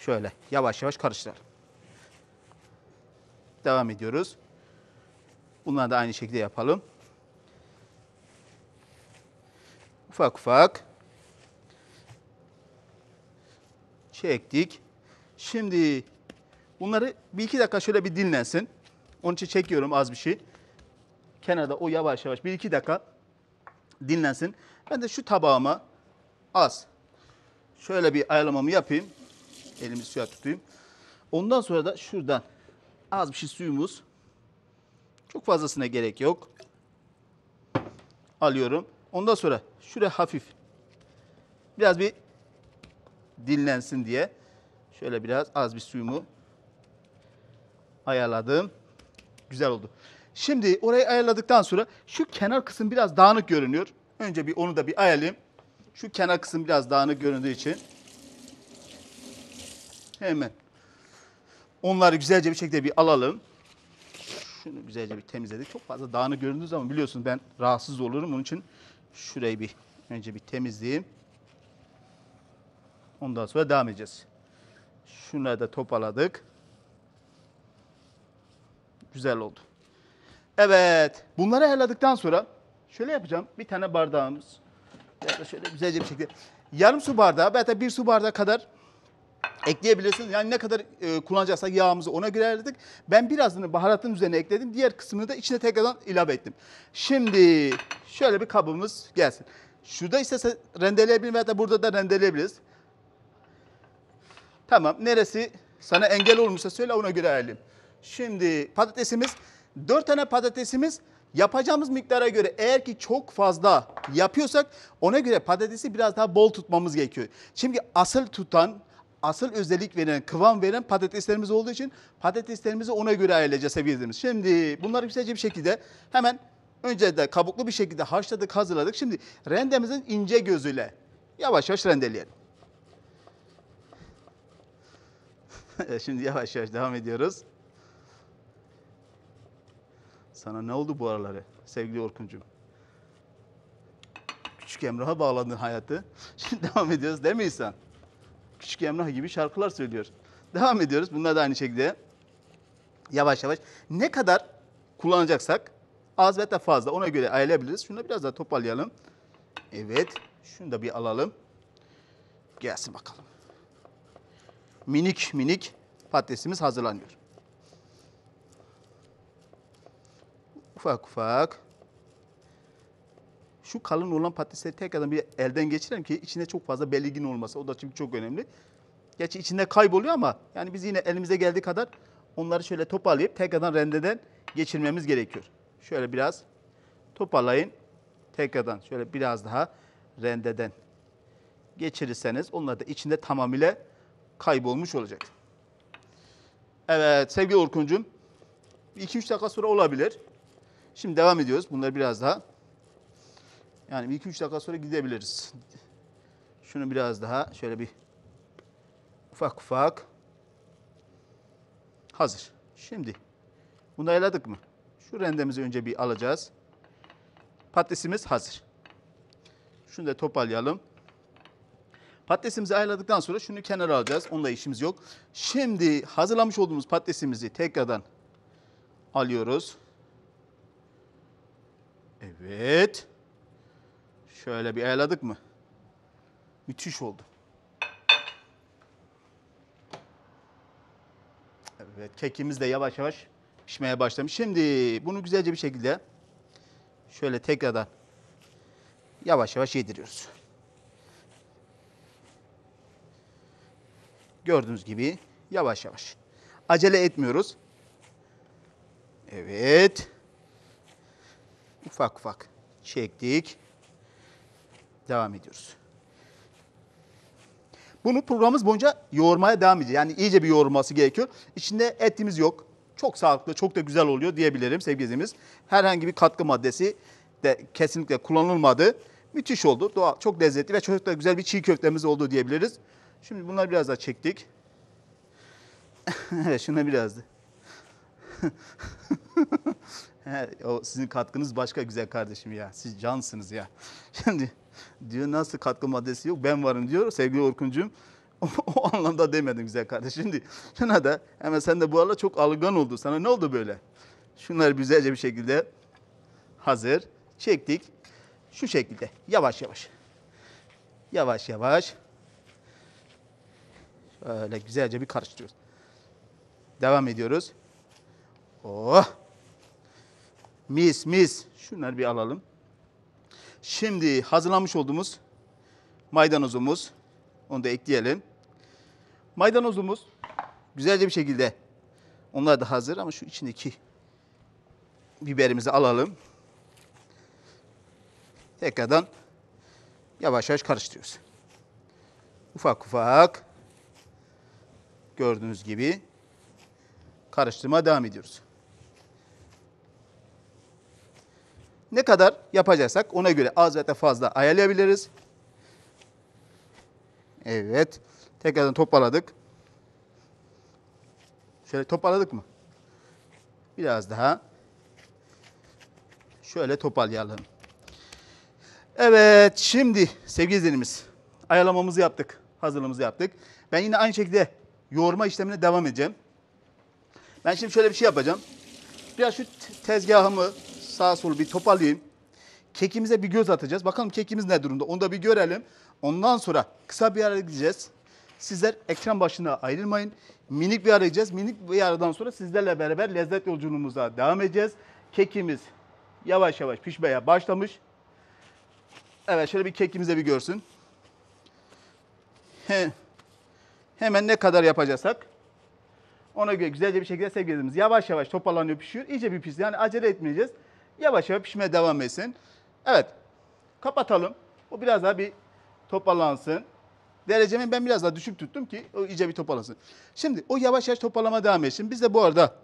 Şöyle yavaş yavaş karıştıralım. Devam ediyoruz. Bunları da aynı şekilde yapalım. Ufak ufak çektik. Şimdi bunları bir iki dakika şöyle bir dinlensin. Onun için çekiyorum az bir şey. Kenarda o yavaş yavaş bir iki dakika dinlensin. Ben de şu tabağıma az şöyle bir ayarlamamı yapayım. Elimi suya tutayım. Ondan sonra da şuradan az bir şey suyumuz. Çok fazlasına gerek yok. Alıyorum. Ondan sonra şuraya hafif biraz bir dinlensin diye şöyle biraz az bir suyumu ayarladım. Güzel oldu. Şimdi orayı ayarladıktan sonra şu kenar kısım biraz dağınık görünüyor. Önce bir onu da bir ayarlayayım. Şu kenar kısım biraz dağınık göründüğü için hemen. Onları güzelce bir şekilde bir alalım. Şunu güzelce bir temizledik. Çok fazla dağını göründüğü zaman biliyorsunuz ben rahatsız olurum. Onun için şurayı bir önce bir temizleyeyim. Ondan sonra devam edeceğiz. Şunları da toparladık. Güzel oldu. Evet. Bunları ayarladıktan sonra şöyle yapacağım. Bir tane bardağımız. Ya da şöyle güzelce bir şekilde. Yarım su bardağı veya bir su bardağı kadar ekleyebilirsiniz. Yani ne kadar e, kullanacaksak yağımızı ona göre ayırdık. Ben birazını baharatın üzerine ekledim. Diğer kısmını da içine tekrardan ilave ettim. Şimdi şöyle bir kabımız gelsin. Şurada ise rendeleyebilir veya da burada da rendeleyebiliriz. Tamam. Neresi sana engel olmuşsa söyle ona göre ayarlayayım. Şimdi patatesimiz, 4 tane patatesimiz yapacağımız miktara göre eğer ki çok fazla yapıyorsak ona göre patatesi biraz daha bol tutmamız gerekiyor. Çünkü asıl tutan asıl özellik veren, kıvam veren patateslerimiz olduğu için patateslerimizi ona göre ayarlayacağız seviyelimiz. Şimdi bunları güzelce bir şekilde hemen önce de kabuklu bir şekilde haşladık, hazırladık. Şimdi rendemizin ince gözüyle yavaş yavaş rendeleyelim. <laughs> Şimdi yavaş yavaş devam ediyoruz. Sana ne oldu bu araları sevgili Orkuncuğum? Küçük Emrah'a bağladın hayatı. <laughs> Şimdi devam ediyoruz değil mi İhsan? Küçük Emrah gibi şarkılar söylüyor. Devam ediyoruz. Bunlar da aynı şekilde yavaş yavaş. Ne kadar kullanacaksak az ve fazla ona göre ayarlayabiliriz. Şunu da biraz daha toparlayalım. Evet. Şunu da bir alalım. Gelsin bakalım. Minik minik patatesimiz hazırlanıyor. Ufak ufak şu kalın olan patatesleri tekrardan bir elden geçirelim ki içinde çok fazla belirgin olmasa O da çünkü çok önemli. Gerçi içinde kayboluyor ama yani biz yine elimize geldiği kadar onları şöyle toparlayıp tekrardan rendeden geçirmemiz gerekiyor. Şöyle biraz toparlayın. Tekrardan şöyle biraz daha rendeden geçirirseniz onlar da içinde tamamıyla kaybolmuş olacak. Evet sevgili Orkun'cum 2-3 dakika sonra olabilir. Şimdi devam ediyoruz. Bunları biraz daha yani 2-3 dakika sonra gidebiliriz. Şunu biraz daha şöyle bir ufak ufak. Hazır. Şimdi bunu ayladık mı? Şu rendemizi önce bir alacağız. Patatesimiz hazır. Şunu da toparlayalım. Patatesimizi ayladıktan sonra şunu kenara alacağız. Onunla işimiz yok. Şimdi hazırlamış olduğumuz patatesimizi tekrardan alıyoruz. Evet. Şöyle bir ayarladık mı? Müthiş oldu. Evet kekimiz de yavaş yavaş pişmeye başlamış. Şimdi bunu güzelce bir şekilde şöyle tekrardan yavaş yavaş yediriyoruz. Gördüğünüz gibi yavaş yavaş. Acele etmiyoruz. Evet. Ufak ufak çektik devam ediyoruz. Bunu programımız boyunca yoğurmaya devam edeceğiz. Yani iyice bir yoğurması gerekiyor. İçinde etimiz yok. Çok sağlıklı, çok da güzel oluyor diyebilirim sevgilimiz. Herhangi bir katkı maddesi de kesinlikle kullanılmadı. Müthiş oldu. Doğal, çok lezzetli ve çok da güzel bir çiğ köftemiz oldu diyebiliriz. Şimdi bunları biraz daha çektik. <laughs> evet şuna biraz da. <laughs> o sizin katkınız başka güzel kardeşim ya. Siz cansınız ya. <laughs> Şimdi diyor nasıl katkı maddesi yok ben varım diyor sevgili Orkuncuğum. <laughs> O, anlamda demedim güzel kardeşim. Şimdi şuna da hemen sen de bu arada çok algan oldu. Sana ne oldu böyle? Şunları güzelce bir şekilde hazır çektik. Şu şekilde yavaş yavaş. Yavaş yavaş. Şöyle güzelce bir karıştırıyoruz. Devam ediyoruz. Oh! mis mis. Şunları bir alalım. Şimdi hazırlamış olduğumuz maydanozumuz. Onu da ekleyelim. Maydanozumuz güzelce bir şekilde. Onlar da hazır ama şu içindeki biberimizi alalım. Tekrardan yavaş yavaş karıştırıyoruz. Ufak ufak gördüğünüz gibi karıştırma devam ediyoruz. ne kadar yapacaksak ona göre az ve fazla ayarlayabiliriz. Evet. Tekrardan toparladık. Şöyle toparladık mı? Biraz daha. Şöyle toparlayalım. Evet şimdi sevgili izleyenimiz ayarlamamızı yaptık. Hazırlığımızı yaptık. Ben yine aynı şekilde yoğurma işlemine devam edeceğim. Ben şimdi şöyle bir şey yapacağım. Biraz şu tezgahımı sağa sol bir toparlayayım. Kekimize bir göz atacağız. Bakalım kekimiz ne durumda onu da bir görelim. Ondan sonra kısa bir ara gideceğiz. Sizler ekran başına ayrılmayın. Minik bir ara gideceğiz. Minik bir aradan sonra sizlerle beraber lezzet yolculuğumuza devam edeceğiz. Kekimiz yavaş yavaş pişmeye başlamış. Evet şöyle bir kekimize bir görsün. Hemen ne kadar yapacaksak ona göre güzelce bir şekilde sevgilerimiz yavaş yavaş toparlanıyor pişiyor. İyice bir pişsin. Yani acele etmeyeceğiz. Yavaş yavaş pişmeye devam etsin. Evet. Kapatalım. O biraz daha bir toparlansın. Derecemi ben biraz daha düşük tuttum ki o iyice bir toparlasın. Şimdi o yavaş yavaş toparlama devam etsin. Biz de bu arada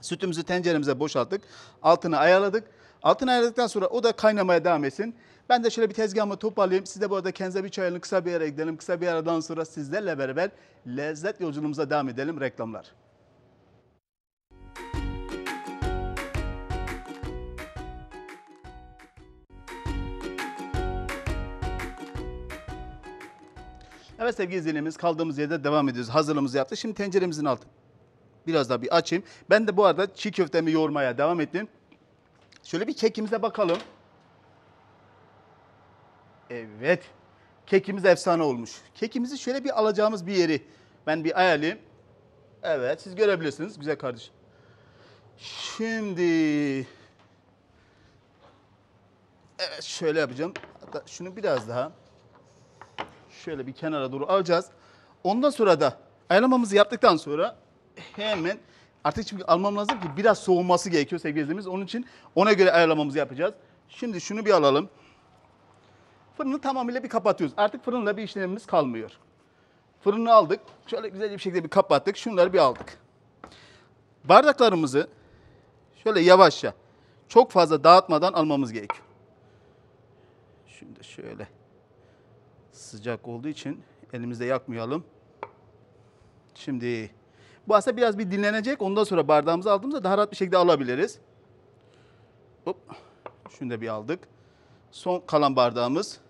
sütümüzü tenceremize boşalttık. Altını ayarladık. Altını ayarladıktan sonra o da kaynamaya devam etsin. Ben de şöyle bir tezgahımı toparlayayım. Siz de bu arada kendinize bir çay alın. Kısa bir yere gidelim. Kısa bir aradan sonra sizlerle beraber lezzet yolculuğumuza devam edelim. Reklamlar. Evet sevgili izleyenimiz kaldığımız yerde devam ediyoruz. Hazırlığımızı yaptık. Şimdi tenceremizin altı. Biraz daha bir açayım. Ben de bu arada çiğ köftemi yoğurmaya devam ettim. Şöyle bir kekimize bakalım. Evet. Kekimiz efsane olmuş. Kekimizi şöyle bir alacağımız bir yeri. Ben bir ayarlayayım. Evet siz görebilirsiniz güzel kardeşim. Şimdi Evet şöyle yapacağım. Hatta şunu biraz daha şöyle bir kenara doğru alacağız. Ondan sonra da ayarlamamızı yaptıktan sonra hemen artık çünkü almam lazım ki biraz soğuması gerekiyor sevgili izlediğimiz. Onun için ona göre ayarlamamızı yapacağız. Şimdi şunu bir alalım. Fırını tamamıyla bir kapatıyoruz. Artık fırınla bir işlemimiz kalmıyor. Fırını aldık. Şöyle güzel bir şekilde bir kapattık. Şunları bir aldık. Bardaklarımızı şöyle yavaşça çok fazla dağıtmadan almamız gerekiyor. Şimdi şöyle sıcak olduğu için elimizde yakmayalım. Şimdi bu aslında biraz bir dinlenecek. Ondan sonra bardağımızı aldığımızda daha rahat bir şekilde alabiliriz. Hop. Şunu da bir aldık. Son kalan bardağımız.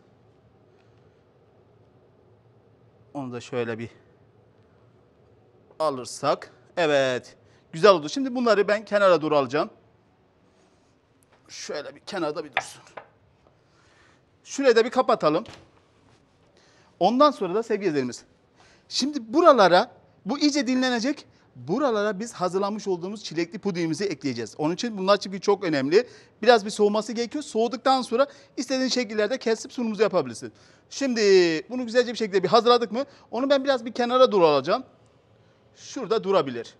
Onu da şöyle bir alırsak. Evet. Güzel oldu. Şimdi bunları ben kenara dur alacağım. Şöyle bir kenarda bir dursun. Şurayı da bir kapatalım. Ondan sonra da sevgili izleyenimiz. Şimdi buralara bu iyice dinlenecek. Buralara biz hazırlanmış olduğumuz çilekli pudingimizi ekleyeceğiz. Onun için bunlar çünkü çok önemli. Biraz bir soğuması gerekiyor. Soğuduktan sonra istediğin şekillerde kesip sunumuzu yapabilirsin. Şimdi bunu güzelce bir şekilde bir hazırladık mı? Onu ben biraz bir kenara doğru alacağım. Şurada durabilir.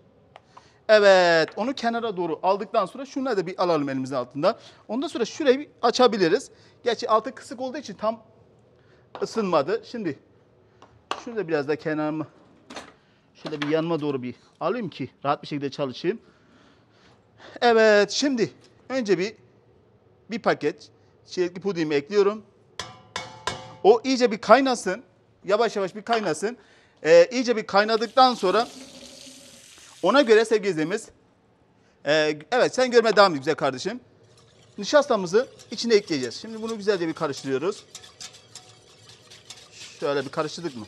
Evet onu kenara doğru aldıktan sonra şunları da bir alalım elimizin altında. Ondan sonra şurayı bir açabiliriz. Gerçi altı kısık olduğu için tam ısınmadı. Şimdi şunu da biraz da kenarımı şöyle bir yanıma doğru bir alayım ki rahat bir şekilde çalışayım. Evet şimdi önce bir bir paket çilekli pudingimi ekliyorum. O iyice bir kaynasın. Yavaş yavaş bir kaynasın. Ee, iyice bir kaynadıktan sonra ona göre sevgili izleyicimiz ee, evet sen görme devam et güzel kardeşim. Nişastamızı içine ekleyeceğiz. Şimdi bunu güzelce bir karıştırıyoruz. Şöyle bir karıştırdık mı?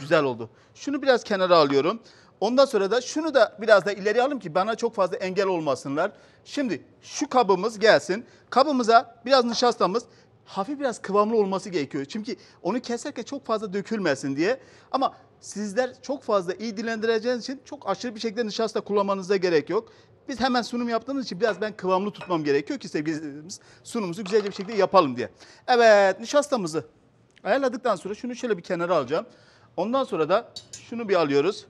Güzel oldu. Şunu biraz kenara alıyorum. Ondan sonra da şunu da biraz da ileri alayım ki bana çok fazla engel olmasınlar. Şimdi şu kabımız gelsin. Kabımıza biraz nişastamız hafif biraz kıvamlı olması gerekiyor. Çünkü onu keserken çok fazla dökülmesin diye. Ama sizler çok fazla iyi dilendireceğiniz için çok aşırı bir şekilde nişasta kullanmanıza gerek yok. Biz hemen sunum yaptığımız için biraz ben kıvamlı tutmam gerekiyor ki sevgili sunumumuzu güzelce bir şekilde yapalım diye. Evet nişastamızı Ayarladıktan sonra şunu şöyle bir kenara alacağım. Ondan sonra da şunu bir alıyoruz.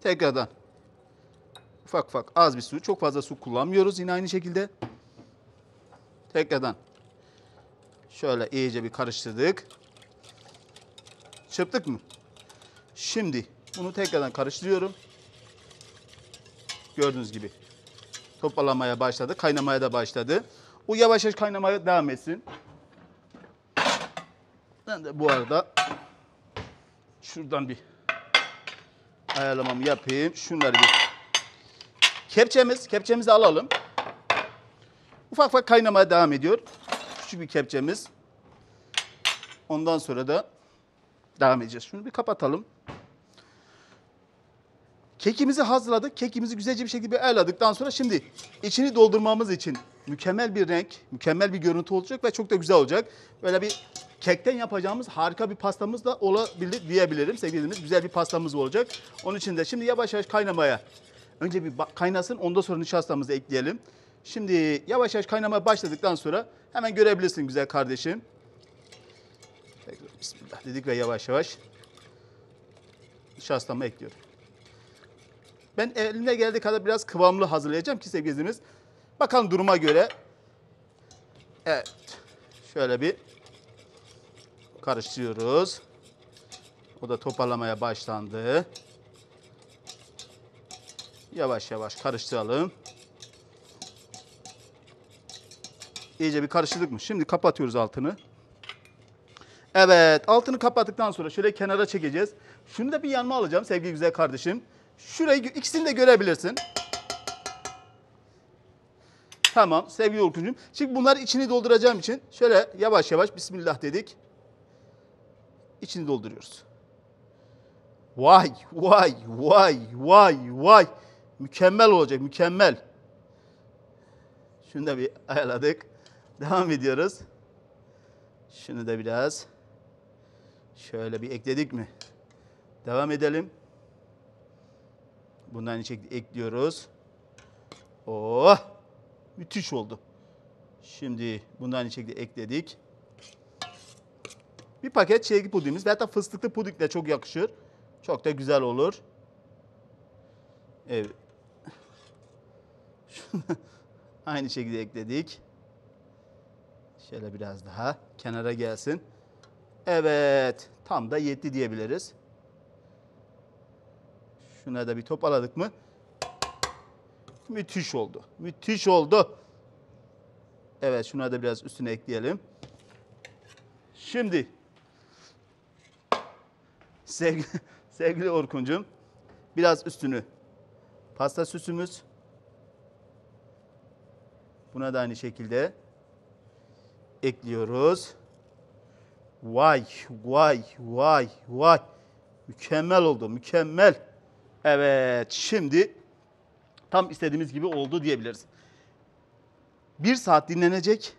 Tekrardan ufak ufak az bir su. Çok fazla su kullanmıyoruz yine aynı şekilde. Tekrardan şöyle iyice bir karıştırdık. Çırptık mı? Şimdi bunu tekrardan karıştırıyorum. Gördüğünüz gibi toparlamaya başladı, kaynamaya da başladı. Bu yavaş yavaş kaynamaya devam etsin. Ben de bu arada şuradan bir ayarlamamı yapayım. Şunları bir kepçemiz, kepçemizi alalım. Ufak ufak kaynamaya devam ediyor. Küçük bir kepçemiz. Ondan sonra da devam edeceğiz. Şunu bir kapatalım. Kekimizi hazırladık. Kekimizi güzelce bir şekilde bir ayarladıktan sonra şimdi içini doldurmamız için mükemmel bir renk, mükemmel bir görüntü olacak ve çok da güzel olacak. Böyle bir kekten yapacağımız harika bir pastamız da olabilir diyebilirim sevgilimiz. Güzel bir pastamız olacak. Onun için de şimdi yavaş yavaş kaynamaya. Önce bir kaynasın ondan sonra nişastamızı ekleyelim. Şimdi yavaş yavaş kaynamaya başladıktan sonra hemen görebilirsin güzel kardeşim. Bismillah dedik ve yavaş yavaş nişastamı ekliyorum. Ben elimde geldiği kadar biraz kıvamlı hazırlayacağım ki sevgilimiz Bakalım duruma göre. Evet. Şöyle bir karıştırıyoruz. O da toparlamaya başlandı. Yavaş yavaş karıştıralım. İyice bir karıştırdık mı? Şimdi kapatıyoruz altını. Evet altını kapattıktan sonra şöyle kenara çekeceğiz. Şunu da bir yanma alacağım sevgili güzel kardeşim. Şurayı ikisini de görebilirsin. Tamam sevgili Orkuncuğum. Şimdi bunları içini dolduracağım için şöyle yavaş yavaş Bismillah dedik. İçini dolduruyoruz. Vay vay vay vay vay. Mükemmel olacak mükemmel. Şunu da bir ayarladık. Devam ediyoruz. Şunu da biraz şöyle bir ekledik mi? Devam edelim. Bundan içi ekliyoruz. Oh! Müthiş oldu. Şimdi bunu aynı şekilde ekledik. Bir paket çilekli pudingimiz. Ve hatta fıstıklı puding de çok yakışır. Çok da güzel olur. Evet. <laughs> aynı şekilde ekledik. Şöyle biraz daha kenara gelsin. Evet. Tam da yetti diyebiliriz. Şuna da bir topaladık mı? müthiş oldu. Müthiş oldu. Evet şuna da biraz üstüne ekleyelim. Şimdi sevgili, <laughs> sevgili Orkun'cum biraz üstünü pasta süsümüz. Buna da aynı şekilde ekliyoruz. Vay, vay, vay, vay. Mükemmel oldu, mükemmel. Evet, şimdi tam istediğimiz gibi oldu diyebiliriz. Bir saat dinlenecek.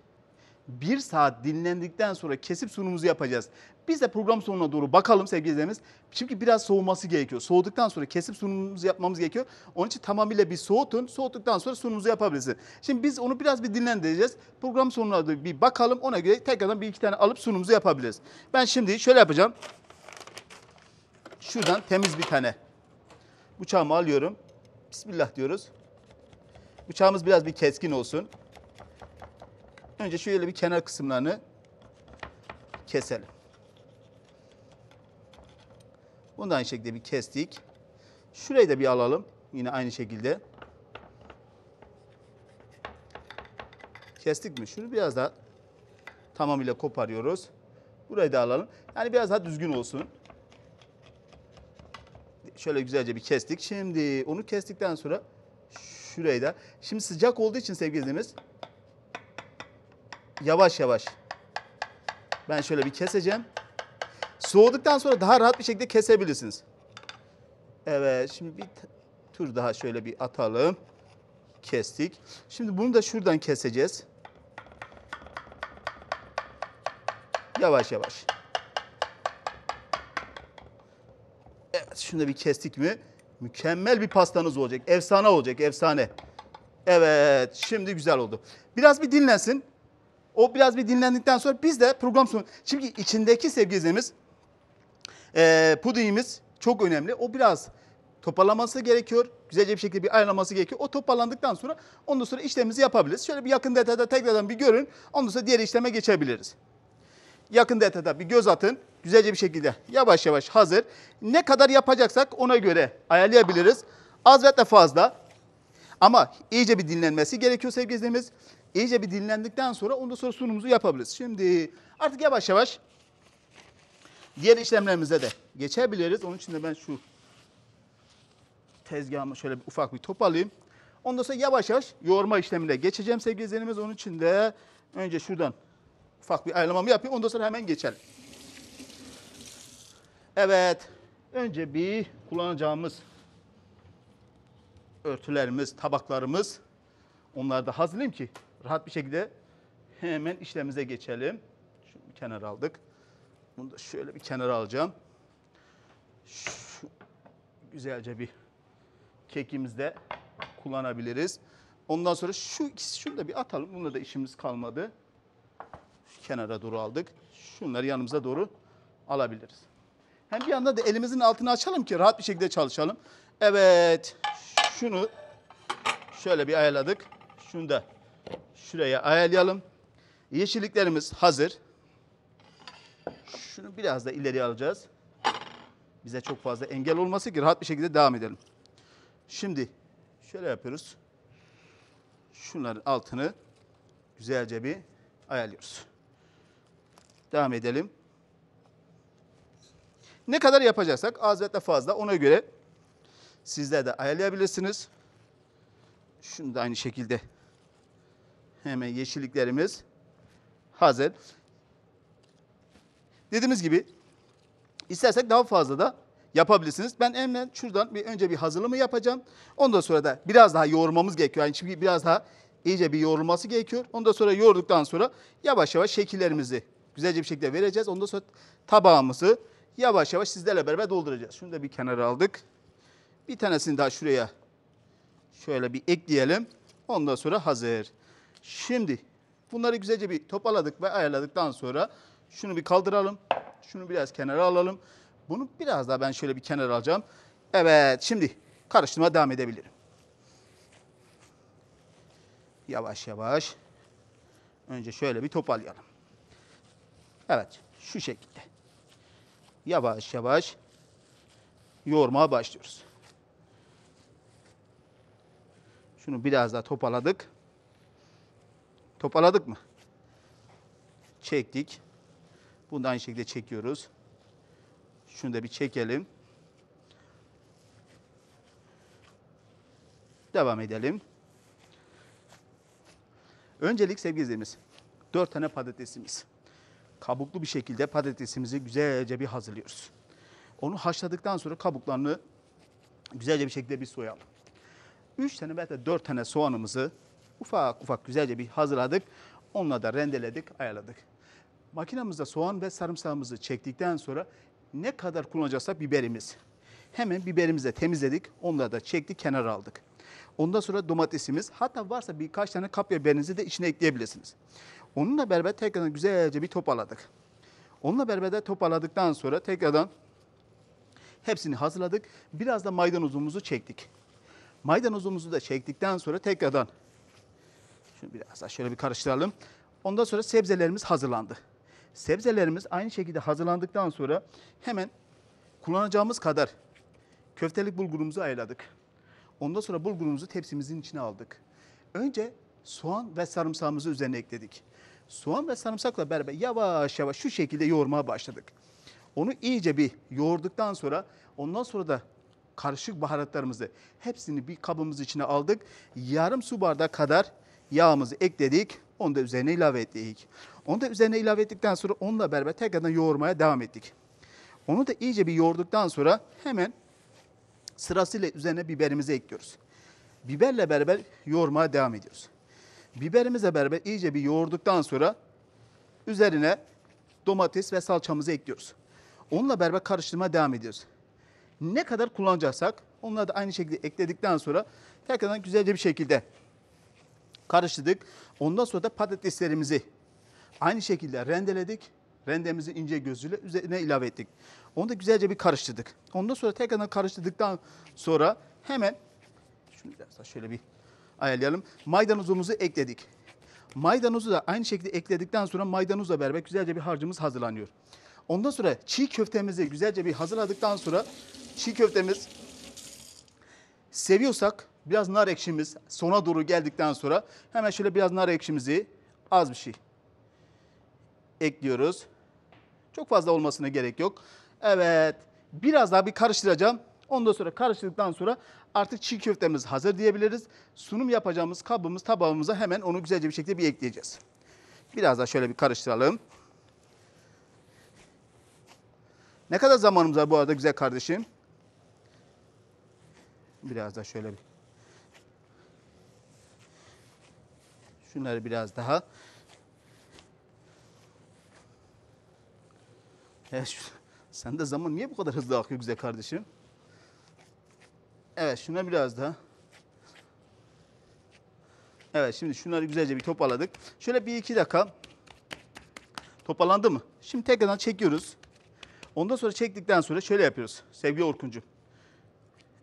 Bir saat dinlendikten sonra kesip sunumumuzu yapacağız. Biz de program sonuna doğru bakalım sevgili izleyicilerimiz. Çünkü biraz soğuması gerekiyor. Soğuduktan sonra kesip sunumumuzu yapmamız gerekiyor. Onun için tamamıyla bir soğutun. Soğuttuktan sonra sunumumuzu yapabilirsiniz. Şimdi biz onu biraz bir dinlendireceğiz. Program sonuna doğru bir bakalım. Ona göre tekrardan bir iki tane alıp sunumumuzu yapabiliriz. Ben şimdi şöyle yapacağım. Şuradan temiz bir tane bıçağımı alıyorum. Bismillah diyoruz. Bıçağımız biraz bir keskin olsun. Önce şöyle bir kenar kısımlarını keselim. Bunu da aynı şekilde bir kestik. Şurayı da bir alalım. Yine aynı şekilde. Kestik mi? Şunu biraz daha tamamıyla koparıyoruz. Burayı da alalım. Yani biraz daha düzgün olsun. Şöyle güzelce bir kestik. Şimdi onu kestikten sonra şurayı da. Şimdi sıcak olduğu için sevgilimiz yavaş yavaş ben şöyle bir keseceğim. Soğuduktan sonra daha rahat bir şekilde kesebilirsiniz. Evet şimdi bir tur daha şöyle bir atalım. Kestik. Şimdi bunu da şuradan keseceğiz. Yavaş yavaş. Evet bir kestik mi? Mükemmel bir pastanız olacak. Efsane olacak efsane. Evet şimdi güzel oldu. Biraz bir dinlensin. O biraz bir dinlendikten sonra biz de program sonu. Çünkü içindeki sevgilimiz e, pudingimiz çok önemli. O biraz toparlaması gerekiyor. Güzelce bir şekilde bir ayrılması gerekiyor. O toparlandıktan sonra ondan sonra işlemimizi yapabiliriz. Şöyle bir yakın detayda tekrardan bir görün. Ondan sonra diğer işleme geçebiliriz. Yakın detayda bir göz atın. Güzelce bir şekilde yavaş yavaş hazır. Ne kadar yapacaksak ona göre ayarlayabiliriz. Az ve de fazla. Ama iyice bir dinlenmesi gerekiyor sevgili izleyicimiz. İyice bir dinlendikten sonra ondan sonra sunumuzu yapabiliriz. Şimdi artık yavaş yavaş diğer işlemlerimize de geçebiliriz. Onun için de ben şu tezgahımı şöyle bir ufak bir toparlayayım. Ondan sonra yavaş yavaş yoğurma işlemine geçeceğim sevgili izleyicilerimiz. Onun için de önce şuradan ufak bir ayarlamamı yapayım. Ondan sonra hemen geçelim. Evet. Önce bir kullanacağımız örtülerimiz, tabaklarımız. Onları da hazırlayayım ki rahat bir şekilde hemen işlemimize geçelim. Şunu bir kenara aldık. Bunu da şöyle bir kenara alacağım. Şu güzelce bir kekimizde kullanabiliriz. Ondan sonra şu ikisi şunu da bir atalım. Bununla da işimiz kalmadı. Şu kenara doğru aldık. Şunları yanımıza doğru alabiliriz. Hem bir yandan da elimizin altını açalım ki rahat bir şekilde çalışalım. Evet. Şunu şöyle bir ayarladık. Şunu da şuraya ayarlayalım. Yeşilliklerimiz hazır. Şunu biraz da ileri alacağız. Bize çok fazla engel olması ki rahat bir şekilde devam edelim. Şimdi şöyle yapıyoruz. Şunların altını güzelce bir ayarlıyoruz. Devam edelim. Ne kadar yapacaksak az ve fazla ona göre sizler de ayarlayabilirsiniz. Şunu da aynı şekilde hemen yeşilliklerimiz hazır. Dediğimiz gibi istersek daha fazla da yapabilirsiniz. Ben hemen şuradan bir önce bir hazırlığımı yapacağım. Ondan sonra da biraz daha yoğurmamız gerekiyor. Yani çünkü biraz daha iyice bir yoğurulması gerekiyor. Ondan sonra yoğurduktan sonra yavaş yavaş şekillerimizi güzelce bir şekilde vereceğiz. Ondan sonra tabağımızı yavaş yavaş sizlerle beraber dolduracağız. Şunu da bir kenara aldık. Bir tanesini daha şuraya şöyle bir ekleyelim. Ondan sonra hazır. Şimdi bunları güzelce bir toparladık ve ayarladıktan sonra şunu bir kaldıralım. Şunu biraz kenara alalım. Bunu biraz daha ben şöyle bir kenara alacağım. Evet şimdi karıştırmaya devam edebilirim. Yavaş yavaş. Önce şöyle bir toparlayalım. Evet, şu şekilde. Yavaş yavaş yoğurmaya başlıyoruz. Şunu biraz daha topaladık. Topaladık mı? Çektik. Bunu da aynı şekilde çekiyoruz. Şunu da bir çekelim. Devam edelim. Öncelik sevgili izleyicimiz, 4 tane patatesimiz kabuklu bir şekilde patatesimizi güzelce bir hazırlıyoruz. Onu haşladıktan sonra kabuklarını güzelce bir şekilde bir soyalım. 3 tane veya da 4 tane soğanımızı ufak ufak güzelce bir hazırladık. Onunla da rendeledik, ayarladık. Makinamızda soğan ve sarımsağımızı çektikten sonra ne kadar kullanacaksak biberimiz. Hemen biberimizi de temizledik. Onları da çektik, kenara aldık. Ondan sonra domatesimiz, hatta varsa birkaç tane kapya biberinizi de içine ekleyebilirsiniz. Onunla beraber tekrardan güzelce bir topaladık. Onunla beraber de topaladıktan sonra tekrardan hepsini hazırladık. Biraz da maydanozumuzu çektik. Maydanozumuzu da çektikten sonra tekrardan şunu biraz daha şöyle bir karıştıralım. Ondan sonra sebzelerimiz hazırlandı. Sebzelerimiz aynı şekilde hazırlandıktan sonra hemen kullanacağımız kadar köftelik bulgurumuzu ayırladık. Ondan sonra bulgurumuzu tepsimizin içine aldık. Önce soğan ve sarımsağımızı üzerine ekledik soğan ve sarımsakla beraber yavaş yavaş şu şekilde yoğurmaya başladık. Onu iyice bir yoğurduktan sonra ondan sonra da karışık baharatlarımızı hepsini bir kabımız içine aldık. Yarım su bardağı kadar yağımızı ekledik. Onu da üzerine ilave ettik. Onu da üzerine ilave ettikten sonra onunla beraber tekrardan yoğurmaya devam ettik. Onu da iyice bir yoğurduktan sonra hemen sırasıyla üzerine biberimizi ekliyoruz. Biberle beraber yoğurmaya devam ediyoruz. Biberimize beraber iyice bir yoğurduktan sonra üzerine domates ve salçamızı ekliyoruz. Onunla beraber karıştırmaya devam ediyoruz. Ne kadar kullanacaksak onları da aynı şekilde ekledikten sonra tekrardan güzelce bir şekilde karıştırdık. Ondan sonra da patateslerimizi aynı şekilde rendeledik. Rendemizi ince gözüyle üzerine ilave ettik. Onu da güzelce bir karıştırdık. Ondan sonra tekrardan karıştırdıktan sonra hemen şunu biraz daha şöyle bir ayarlayalım. Maydanozumuzu ekledik. Maydanozu da aynı şekilde ekledikten sonra maydanozla beraber güzelce bir harcımız hazırlanıyor. Ondan sonra çiğ köftemizi güzelce bir hazırladıktan sonra çiğ köftemiz seviyorsak biraz nar ekşimiz sona doğru geldikten sonra hemen şöyle biraz nar ekşimizi az bir şey ekliyoruz. Çok fazla olmasına gerek yok. Evet biraz daha bir karıştıracağım. Ondan sonra karıştırdıktan sonra Artık çiğ köftemiz hazır diyebiliriz. Sunum yapacağımız kabımız tabağımıza hemen onu güzelce bir şekilde bir ekleyeceğiz. Biraz daha şöyle bir karıştıralım. Ne kadar zamanımız var bu arada güzel kardeşim? Biraz daha şöyle bir. Şunları biraz daha. Evet, sen de zaman niye bu kadar hızlı akıyor güzel kardeşim? Evet şuna biraz daha. Evet şimdi şunları güzelce bir toparladık. Şöyle bir iki dakika. Toparlandı mı? Şimdi tekrardan çekiyoruz. Ondan sonra çektikten sonra şöyle yapıyoruz sevgili Orkuncuğum.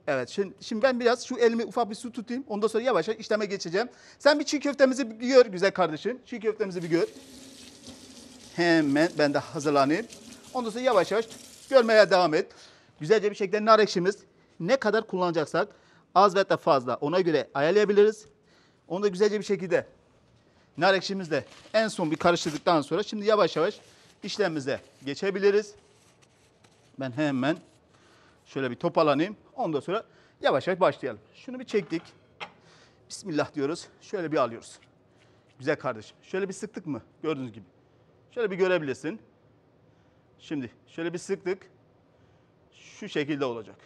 Evet şimdi, şimdi ben biraz şu elimi ufak bir su tutayım. Ondan sonra yavaş yavaş işleme geçeceğim. Sen bir çiğ köftemizi bir gör güzel kardeşim. Çiğ köftemizi bir gör. Hemen ben de hazırlanayım. Ondan sonra yavaş yavaş görmeye devam et. Güzelce bir şekilde nar ekşimiz, ne kadar kullanacaksak az ve da fazla ona göre ayarlayabiliriz. Onu da güzelce bir şekilde nar ekşimizle en son bir karıştırdıktan sonra şimdi yavaş yavaş işlemimize geçebiliriz. Ben hemen şöyle bir toparlanayım. Ondan sonra yavaş yavaş başlayalım. Şunu bir çektik. Bismillah diyoruz. Şöyle bir alıyoruz. Güzel kardeşim. Şöyle bir sıktık mı? Gördüğünüz gibi. Şöyle bir görebilirsin. Şimdi şöyle bir sıktık. Şu şekilde olacak.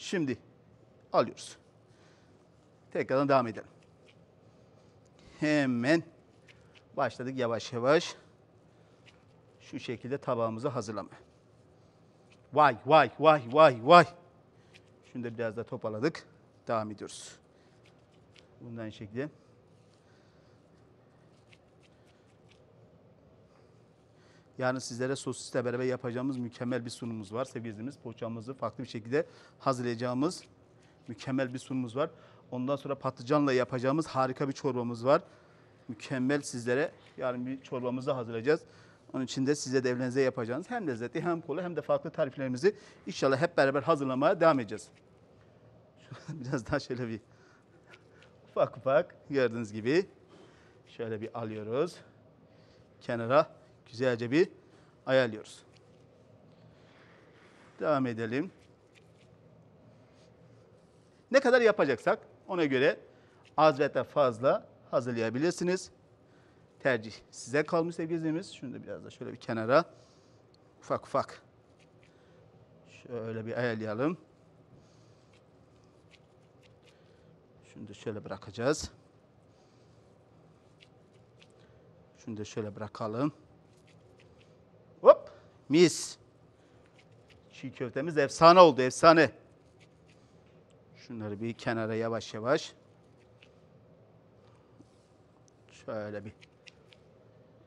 Şimdi alıyoruz. Tekrardan devam edelim. Hemen başladık yavaş yavaş. Şu şekilde tabağımızı hazırlamaya. Vay vay vay vay vay. Şimdi da biraz da toparladık. Devam ediyoruz. Bundan şekilde. Yani sizlere sosisle beraber yapacağımız mükemmel bir sunumuz var. Sevgili poğaçamızı farklı bir şekilde hazırlayacağımız mükemmel bir sunumuz var. Ondan sonra patlıcanla yapacağımız harika bir çorbamız var. Mükemmel sizlere yarın bir çorbamızı hazırlayacağız. Onun için de size de evlerinize yapacağınız hem lezzetli hem kolay hem de farklı tariflerimizi inşallah hep beraber hazırlamaya devam edeceğiz. <laughs> Biraz daha şöyle bir ufak ufak gördüğünüz gibi şöyle bir alıyoruz kenara güzelce bir ayarlıyoruz. Devam edelim. Ne kadar yapacaksak ona göre az ve da fazla hazırlayabilirsiniz. Tercih size kalmış sevgili izleyicimiz. Şunu da biraz da şöyle bir kenara ufak ufak şöyle bir ayarlayalım. Şunu da şöyle bırakacağız. Şunu da şöyle bırakalım. Mis. Çiğ köftemiz efsane oldu, efsane. Şunları bir kenara yavaş yavaş. Şöyle bir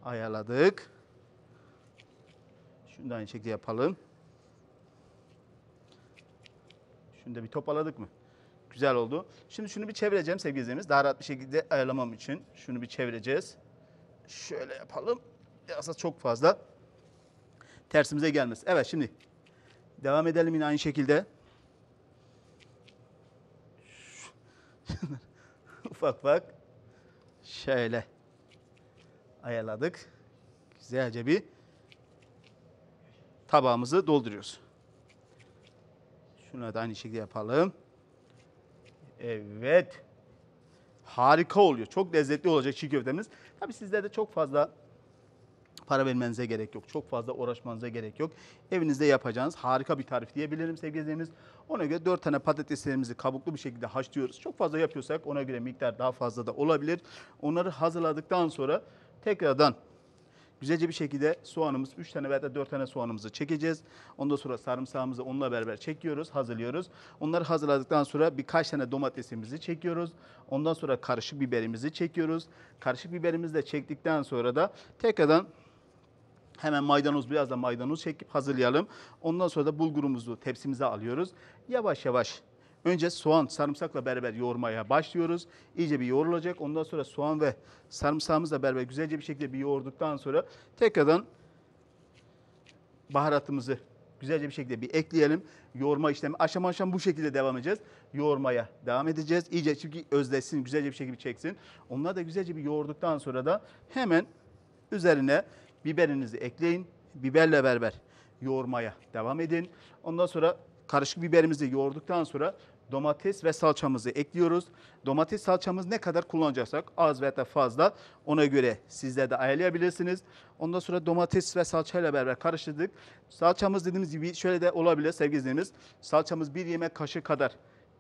ayarladık. Şunu da aynı şekilde yapalım. Şunu da bir topaladık mı? Güzel oldu. Şimdi şunu bir çevireceğim sevgili izleyicilerimiz. Daha rahat bir şekilde ayarlamam için. Şunu bir çevireceğiz. Şöyle yapalım. Aslında çok fazla tersimize gelmez. Evet şimdi devam edelim yine aynı şekilde. <laughs> ufak ufak şöyle ayarladık. Güzelce bir tabağımızı dolduruyoruz. Şunu da aynı şekilde yapalım. Evet. Harika oluyor. Çok lezzetli olacak çiğ köftemiz. Tabii sizlerde çok fazla para vermenize gerek yok. Çok fazla uğraşmanıza gerek yok. Evinizde yapacağınız harika bir tarif diyebilirim sevgili izleyicilerimiz. Ona göre 4 tane patateslerimizi kabuklu bir şekilde haşlıyoruz. Çok fazla yapıyorsak ona göre miktar daha fazla da olabilir. Onları hazırladıktan sonra tekrardan Güzelce bir şekilde soğanımız 3 tane veya da 4 tane soğanımızı çekeceğiz. Ondan sonra sarımsağımızı onunla beraber çekiyoruz, hazırlıyoruz. Onları hazırladıktan sonra birkaç tane domatesimizi çekiyoruz. Ondan sonra karışık biberimizi çekiyoruz. Karışık biberimizi de çektikten sonra da tekrardan Hemen maydanoz biraz da maydanoz çekip hazırlayalım. Ondan sonra da bulgurumuzu tepsimize alıyoruz. Yavaş yavaş önce soğan sarımsakla beraber yoğurmaya başlıyoruz. İyice bir yoğrulacak. Ondan sonra soğan ve sarımsağımızla beraber güzelce bir şekilde bir yoğurduktan sonra tekrardan baharatımızı güzelce bir şekilde bir ekleyelim. Yoğurma işlemi aşama aşama bu şekilde devam edeceğiz. Yoğurmaya devam edeceğiz. İyice çünkü özlesin, güzelce bir şekilde çeksin. Onları da güzelce bir yoğurduktan sonra da hemen üzerine biberinizi ekleyin. Biberle beraber yoğurmaya devam edin. Ondan sonra karışık biberimizi yoğurduktan sonra domates ve salçamızı ekliyoruz. Domates salçamız ne kadar kullanacaksak az veya da fazla ona göre sizler de ayarlayabilirsiniz. Ondan sonra domates ve salçayla beraber karıştırdık. Salçamız dediğimiz gibi şöyle de olabilir sevgili izleyicilerimiz. Salçamız bir yemek kaşığı kadar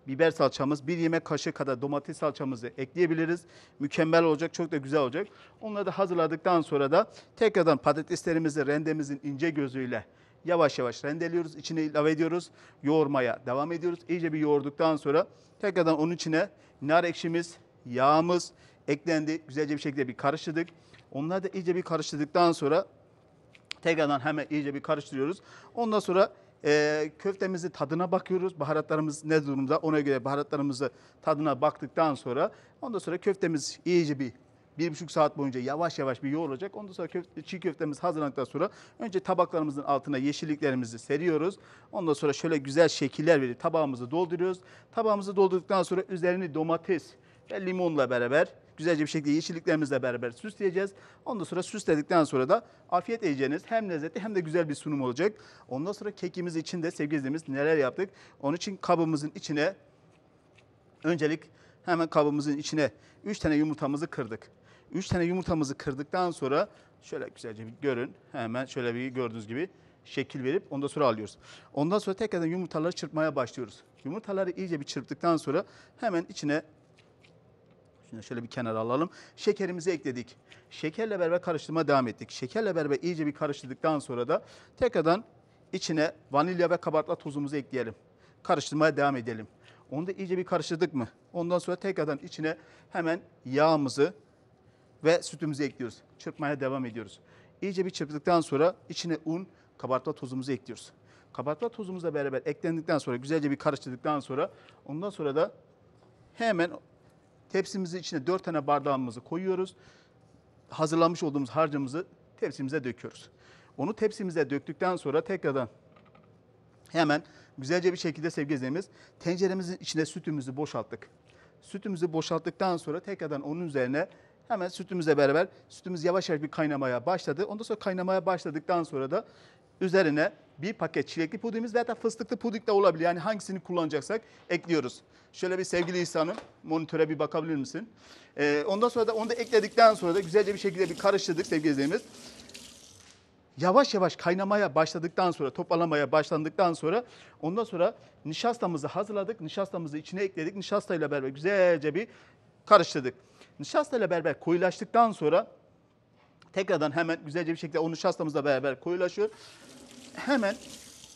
biber salçamız, bir yemek kaşığı kadar domates salçamızı ekleyebiliriz. Mükemmel olacak, çok da güzel olacak. Onları da hazırladıktan sonra da tekrardan patateslerimizi rendemizin ince gözüyle yavaş yavaş rendeliyoruz. İçine ilave ediyoruz. Yoğurmaya devam ediyoruz. İyice bir yoğurduktan sonra tekrardan onun içine nar ekşimiz, yağımız eklendi. Güzelce bir şekilde bir karıştırdık. Onları da iyice bir karıştırdıktan sonra tekrardan hemen iyice bir karıştırıyoruz. Ondan sonra e, köftemizi tadına bakıyoruz. Baharatlarımız ne durumda ona göre baharatlarımızı tadına baktıktan sonra ondan sonra köftemiz iyice bir bir buçuk saat boyunca yavaş yavaş bir yoğrulacak. Ondan sonra köfte, çiğ köftemiz hazırlandıktan sonra önce tabaklarımızın altına yeşilliklerimizi seriyoruz. Ondan sonra şöyle güzel şekiller verip tabağımızı dolduruyoruz. Tabağımızı doldurduktan sonra üzerini domates, ve limonla beraber güzelce bir şekilde yeşilliklerimizle beraber süsleyeceğiz. Ondan sonra süsledikten sonra da afiyet edeceğiniz hem lezzetli hem de güzel bir sunum olacak. Ondan sonra kekimiz için de sevgilimiz neler yaptık? Onun için kabımızın içine öncelik hemen kabımızın içine 3 tane yumurtamızı kırdık. 3 tane yumurtamızı kırdıktan sonra şöyle güzelce bir görün. Hemen şöyle bir gördüğünüz gibi şekil verip ondan sonra alıyoruz. Ondan sonra tekrardan yumurtaları çırpmaya başlıyoruz. Yumurtaları iyice bir çırptıktan sonra hemen içine Şimdi şöyle bir kenara alalım. Şekerimizi ekledik. Şekerle beraber karıştırmaya devam ettik. Şekerle beraber iyice bir karıştırdıktan sonra da tekrardan içine vanilya ve kabartma tozumuzu ekleyelim. Karıştırmaya devam edelim. Onu da iyice bir karıştırdık mı? Ondan sonra tekrardan içine hemen yağımızı ve sütümüzü ekliyoruz. Çırpmaya devam ediyoruz. İyice bir çırptıktan sonra içine un, kabartma tozumuzu ekliyoruz. Kabartma tozumuzla beraber eklendikten sonra güzelce bir karıştırdıktan sonra ondan sonra da hemen Tepsimizi içine dört tane bardağımızı koyuyoruz. Hazırlamış olduğumuz harcımızı tepsimize döküyoruz. Onu tepsimize döktükten sonra tekrardan hemen güzelce bir şekilde sevgili tenceremizin içine sütümüzü boşalttık. Sütümüzü boşalttıktan sonra tekrardan onun üzerine hemen sütümüzle beraber sütümüz yavaş yavaş bir kaynamaya başladı. Ondan sonra kaynamaya başladıktan sonra da üzerine bir paket çilekli pudingimiz veya da fıstıklı puding de olabilir. Yani hangisini kullanacaksak ekliyoruz. Şöyle bir sevgili İhsan'ım monitöre bir bakabilir misin? Ee, ondan sonra da onu da ekledikten sonra da güzelce bir şekilde bir karıştırdık sevgili izleyicimiz. Yavaş yavaş kaynamaya başladıktan sonra, toplamaya başlandıktan sonra ondan sonra nişastamızı hazırladık. Nişastamızı içine ekledik. Nişastayla beraber güzelce bir karıştırdık. Nişastayla beraber koyulaştıktan sonra tekrardan hemen güzelce bir şekilde o nişastamızla beraber koyulaşıyor hemen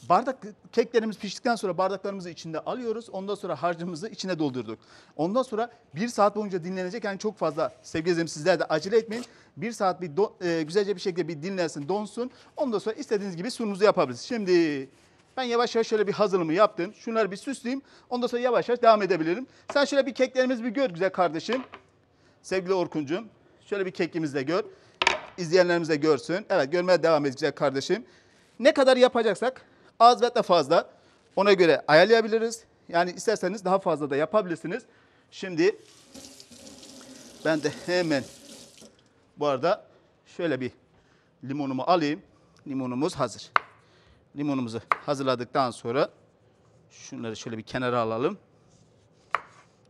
bardak keklerimiz piştikten sonra bardaklarımızı içinde alıyoruz. Ondan sonra harcımızı içine doldurduk. Ondan sonra bir saat boyunca dinlenecek. Yani çok fazla sevgili izleyicilerim sizler de acele etmeyin. Bir saat bir do, e, güzelce bir şekilde bir dinlensin, donsun. Ondan sonra istediğiniz gibi sunumunuzu yapabiliriz. Şimdi ben yavaş yavaş şöyle bir hazırlığımı yaptım. Şunları bir süsleyeyim. Ondan sonra yavaş yavaş devam edebilirim. Sen şöyle bir keklerimizi bir gör güzel kardeşim. Sevgili Orkuncuğum. Şöyle bir kekimizi de gör. İzleyenlerimiz de görsün. Evet görmeye devam edeceğiz kardeşim. Ne kadar yapacaksak az ve de fazla ona göre ayarlayabiliriz. Yani isterseniz daha fazla da yapabilirsiniz. Şimdi ben de hemen bu arada şöyle bir limonumu alayım. Limonumuz hazır. Limonumuzu hazırladıktan sonra şunları şöyle bir kenara alalım.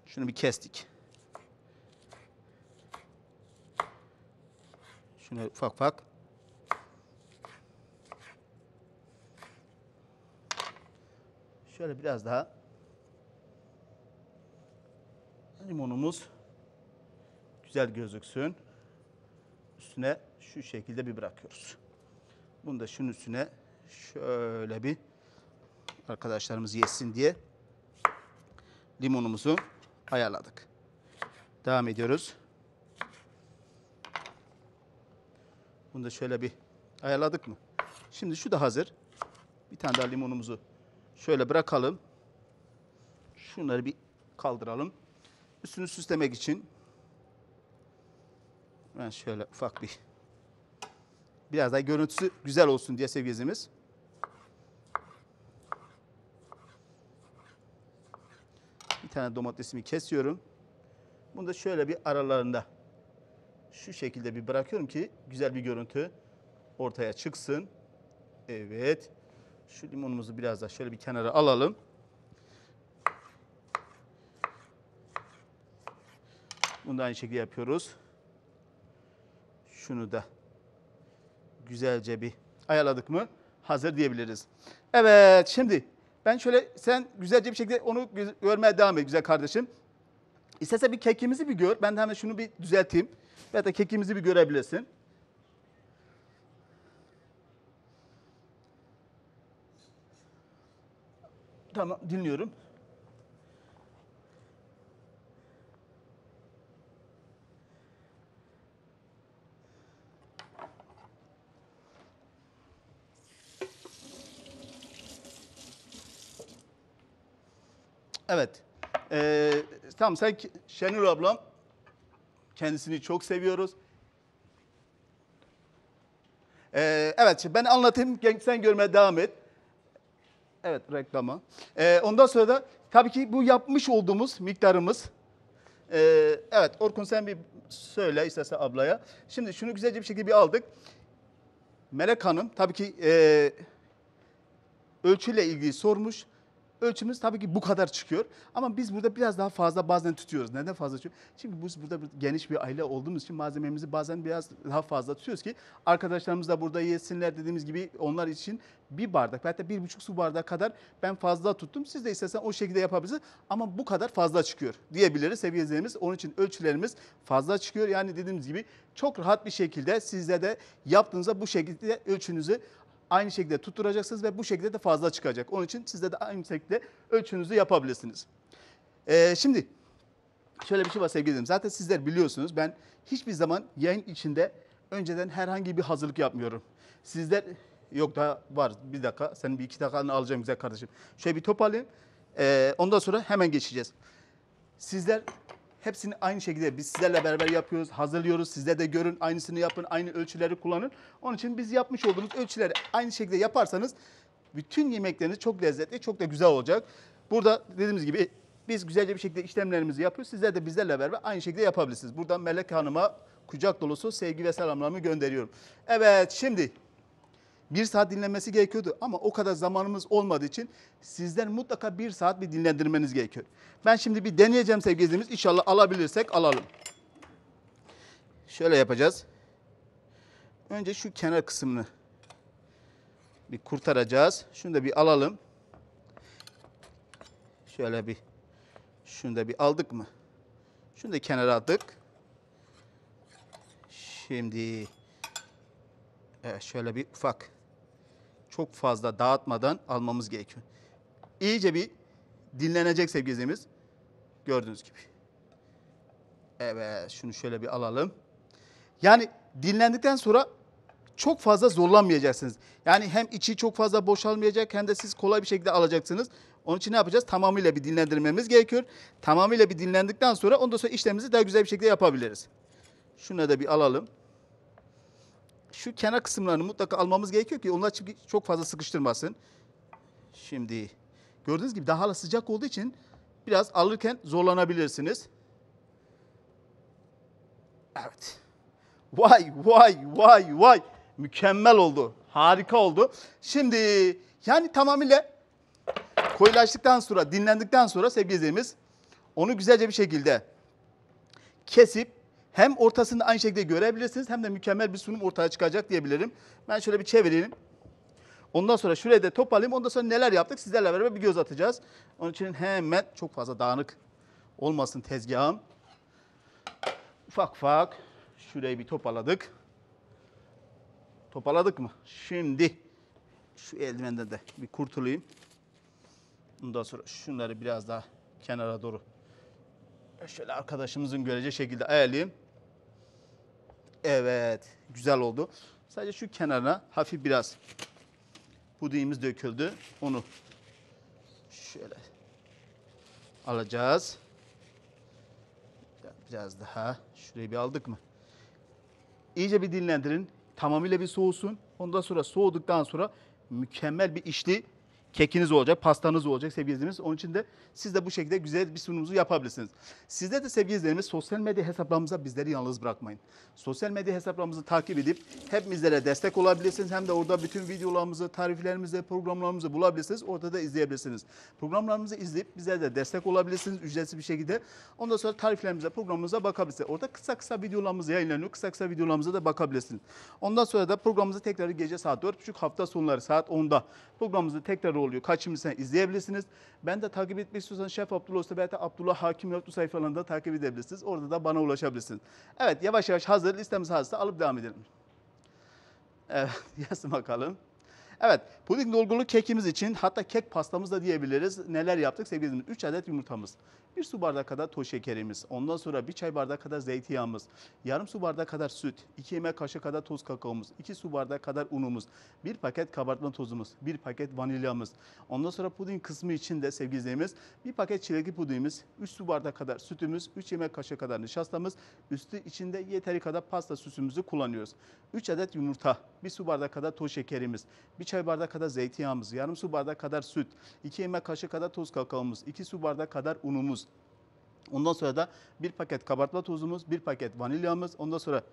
Şunu bir kestik. Şunu ufak ufak Şöyle biraz daha limonumuz güzel gözüksün. Üstüne şu şekilde bir bırakıyoruz. Bunu da şunun üstüne şöyle bir arkadaşlarımız yesin diye limonumuzu ayarladık. Devam ediyoruz. Bunu da şöyle bir ayarladık mı? Şimdi şu da hazır. Bir tane daha limonumuzu Şöyle bırakalım. Şunları bir kaldıralım. Üstünü süslemek için ben şöyle ufak bir biraz daha görüntüsü güzel olsun diye sevgilimiz. Bir tane domatesimi kesiyorum. Bunu da şöyle bir aralarında şu şekilde bir bırakıyorum ki güzel bir görüntü ortaya çıksın. Evet. Şu limonumuzu biraz daha şöyle bir kenara alalım. Bunu da aynı şekilde yapıyoruz. Şunu da güzelce bir ayarladık mı hazır diyebiliriz. Evet şimdi ben şöyle sen güzelce bir şekilde onu görmeye devam et güzel kardeşim. İstersen bir kekimizi bir gör. Ben de hemen şunu bir düzelteyim. Belki kekimizi bir görebilirsin. Tamam dinliyorum. Evet. Ee, tamam sen Şenur ablam kendisini çok seviyoruz. Ee, evet ben anlatayım sen görmeye devam et. Evet reklamı. Ee, ondan sonra da tabii ki bu yapmış olduğumuz miktarımız. Ee, evet Orkun sen bir söyle istersen ablaya. Şimdi şunu güzelce bir şekilde bir aldık. Melek Hanım tabii ki e, ölçüyle ilgili sormuş. Ölçümüz tabii ki bu kadar çıkıyor. Ama biz burada biraz daha fazla bazen tutuyoruz. Neden fazla tutuyoruz? Çünkü biz burada geniş bir aile olduğumuz için malzememizi bazen biraz daha fazla tutuyoruz ki arkadaşlarımız da burada yesinler dediğimiz gibi onlar için bir bardak hatta bir buçuk su bardağı kadar ben fazla tuttum. Siz de istersen o şekilde yapabilirsiniz ama bu kadar fazla çıkıyor diyebiliriz seviyelerimiz. Onun için ölçülerimiz fazla çıkıyor. Yani dediğimiz gibi çok rahat bir şekilde sizde de yaptığınızda bu şekilde ölçünüzü aynı şekilde tutturacaksınız ve bu şekilde de fazla çıkacak. Onun için sizde de aynı şekilde ölçünüzü yapabilirsiniz. Ee, şimdi şöyle bir şey var sevgili dinleyicilerim. Zaten sizler biliyorsunuz ben hiçbir zaman yayın içinde önceden herhangi bir hazırlık yapmıyorum. Sizler yok daha var bir dakika senin bir iki dakikanı alacağım güzel kardeşim. Şöyle bir toparlayayım. Ee, ondan sonra hemen geçeceğiz. Sizler Hepsini aynı şekilde biz sizlerle beraber yapıyoruz, hazırlıyoruz. Sizde de görün, aynısını yapın, aynı ölçüleri kullanın. Onun için biz yapmış olduğumuz ölçüleri aynı şekilde yaparsanız bütün yemekleriniz çok lezzetli, çok da güzel olacak. Burada dediğimiz gibi biz güzelce bir şekilde işlemlerimizi yapıyoruz. Sizler de bizlerle beraber aynı şekilde yapabilirsiniz. Buradan Melek Hanım'a kucak dolusu sevgi ve selamlarımı gönderiyorum. Evet şimdi bir saat dinlenmesi gerekiyordu ama o kadar zamanımız olmadığı için sizden mutlaka bir saat bir dinlendirmeniz gerekiyor. Ben şimdi bir deneyeceğim sevgilimiz inşallah alabilirsek alalım. Şöyle yapacağız. Önce şu kenar kısmını bir kurtaracağız. Şunu da bir alalım. Şöyle bir şunu da bir aldık mı? Şunu da kenara attık. Şimdi evet, şöyle bir ufak çok fazla dağıtmadan almamız gerekiyor. İyice bir dinlenecek sevgilimiz, Gördüğünüz gibi. Evet şunu şöyle bir alalım. Yani dinlendikten sonra çok fazla zorlanmayacaksınız. Yani hem içi çok fazla boşalmayacak hem de siz kolay bir şekilde alacaksınız. Onun için ne yapacağız? Tamamıyla bir dinlendirmemiz gerekiyor. Tamamıyla bir dinlendikten sonra ondan sonra işlemimizi daha güzel bir şekilde yapabiliriz. Şunu da bir alalım şu kenar kısımlarını mutlaka almamız gerekiyor ki onlar çok fazla sıkıştırmasın. Şimdi gördüğünüz gibi daha hala sıcak olduğu için biraz alırken zorlanabilirsiniz. Evet. Vay vay vay vay. Mükemmel oldu. Harika oldu. Şimdi yani tamamıyla koyulaştıktan sonra, dinlendikten sonra sevgili izleyicimiz onu güzelce bir şekilde kesip hem ortasını aynı şekilde görebilirsiniz hem de mükemmel bir sunum ortaya çıkacak diyebilirim. Ben şöyle bir çevireyim. Ondan sonra şuraya da toparlayayım. Ondan sonra neler yaptık sizlerle beraber bir göz atacağız. Onun için hemen çok fazla dağınık olmasın tezgahım. Ufak ufak şurayı bir toparladık. Toparladık mı? Şimdi şu eldivenden de bir kurtulayım. Ondan sonra şunları biraz daha kenara doğru şöyle arkadaşımızın göreceği şekilde ayarlayayım. Evet. Güzel oldu. Sadece şu kenara hafif biraz pudiğimiz döküldü. Onu şöyle alacağız. Biraz daha. Şurayı bir aldık mı? İyice bir dinlendirin. Tamamıyla bir soğusun. Ondan sonra soğuduktan sonra mükemmel bir işli kekiniz olacak, pastanız olacak sevgili izleyicilerimiz. Onun için de siz de bu şekilde güzel bir sunumunuzu yapabilirsiniz. Sizler de sevgili izleyicilerimiz sosyal medya hesaplarımıza bizleri yalnız bırakmayın. Sosyal medya hesaplarımızı takip edip hep bizlere destek olabilirsiniz. Hem de orada bütün videolarımızı, tariflerimizi, programlarımızı bulabilirsiniz. Orada da izleyebilirsiniz. Programlarımızı izleyip bize de destek olabilirsiniz ücretsiz bir şekilde. Ondan sonra tariflerimize, programımıza bakabilirsiniz. Orada kısa kısa videolarımız yayınlanıyor. Kısa kısa videolarımıza da bakabilirsiniz. Ondan sonra da programımızı tekrar gece saat 4.30 hafta sonları saat 10'da programımızı tekrar oluyor. sen izleyebilirsiniz. Ben de takip etmek istiyorsanız Şef Abdullah Usta veya Abdullah Hakim Yoktu sayfalarında takip edebilirsiniz. Orada da bana ulaşabilirsiniz. Evet yavaş yavaş hazır. Listemiz hazırsa alıp devam edelim. Evet <laughs> yazın bakalım. Evet puding dolgulu kekimiz için hatta kek pastamız da diyebiliriz. Neler yaptık sevgili izleyicilerimiz? 3 adet yumurtamız. Bir su bardağı kadar toz şekerimiz, ondan sonra bir çay bardağı kadar zeytinyağımız, yarım su bardağı kadar süt, iki yemek kaşığı kadar toz kakaomuz, iki su bardağı kadar unumuz, bir paket kabartma tozumuz, bir paket vanilyamız. Ondan sonra puding kısmı için de sevgilimiz bir paket çilekli pudingimiz, üç su bardağı kadar sütümüz, üç yemek kaşığı kadar nişastamız, üstü içinde yeteri kadar pasta süsümüzü kullanıyoruz. üç adet yumurta, bir su bardağı kadar toz şekerimiz, bir çay bardağı kadar zeytinyağımız, yarım su bardağı kadar süt, iki yemek kaşığı kadar toz kakaomuz, iki su bardağı kadar unumuz, Ondan sonra da bir paket kabartma tozumuz, bir paket vanilyamız, ondan sonra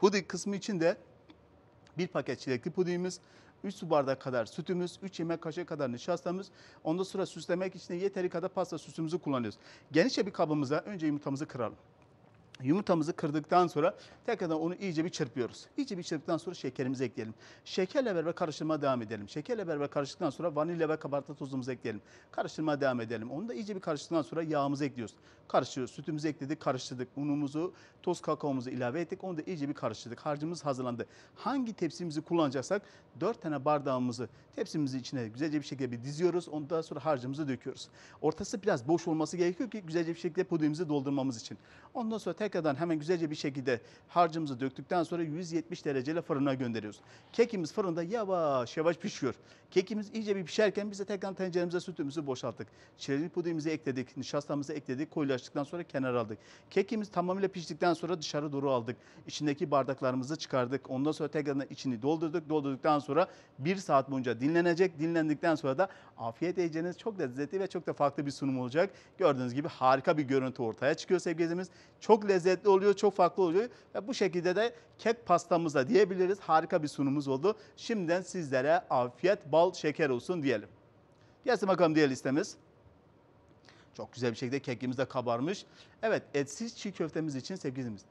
puding kısmı için de bir paket çilekli pudingimiz, 3 su bardağı kadar sütümüz, 3 yemek kaşığı kadar nişastamız. Ondan sonra süslemek için de yeteri kadar pasta süsümüzü kullanıyoruz. Genişçe bir kabımıza önce yumurtamızı kıralım. Yumurtamızı kırdıktan sonra tekrardan onu iyice bir çırpıyoruz. İyice bir çırptıktan sonra şekerimizi ekleyelim. Şekerle beraber karıştırmaya devam edelim. Şekerle beraber karıştıktan sonra vanilya ve kabartma tozumuzu ekleyelim. Karıştırmaya devam edelim. Onu da iyice bir karıştırdıktan sonra yağımızı ekliyoruz. Karıştırıyoruz. Sütümüzü ekledik, karıştırdık. Unumuzu, toz kakaomuzu ilave ettik. Onu da iyice bir karıştırdık. Harcımız hazırlandı. Hangi tepsimizi kullanacaksak 4 tane bardağımızı tepsimizin içine güzelce bir şekilde bir diziyoruz. Ondan sonra harcımızı döküyoruz. Ortası biraz boş olması gerekiyor ki güzelce bir şekilde pudingimizi doldurmamız için. Ondan sonra tekrardan hemen güzelce bir şekilde harcımızı döktükten sonra 170 dereceyle fırına gönderiyoruz. Kekimiz fırında yavaş yavaş pişiyor. Kekimiz iyice bir pişerken biz de tekrar tenceremize sütümüzü boşalttık. Çileli pudingimizi ekledik, nişastamızı ekledik, koyulaştıktan sonra kenara aldık. Kekimiz tamamıyla piştikten sonra dışarı doğru aldık. İçindeki bardaklarımızı çıkardık. Ondan sonra tekrardan içini doldurduk. Doldurduktan sonra bir saat boyunca dinlenecek. Dinlendikten sonra da afiyet edeceğiniz çok lezzetli ve çok da farklı bir sunum olacak. Gördüğünüz gibi harika bir görüntü ortaya çıkıyor sevgilimiz. Çok lezzetli lezzetli oluyor, çok farklı oluyor. Ve bu şekilde de kek pastamıza diyebiliriz. Harika bir sunumumuz oldu. Şimdiden sizlere afiyet, bal, şeker olsun diyelim. Gelsin bakalım diğer listemiz. Çok güzel bir şekilde kekimiz de kabarmış. Evet etsiz çiğ köftemiz için sevgilimiz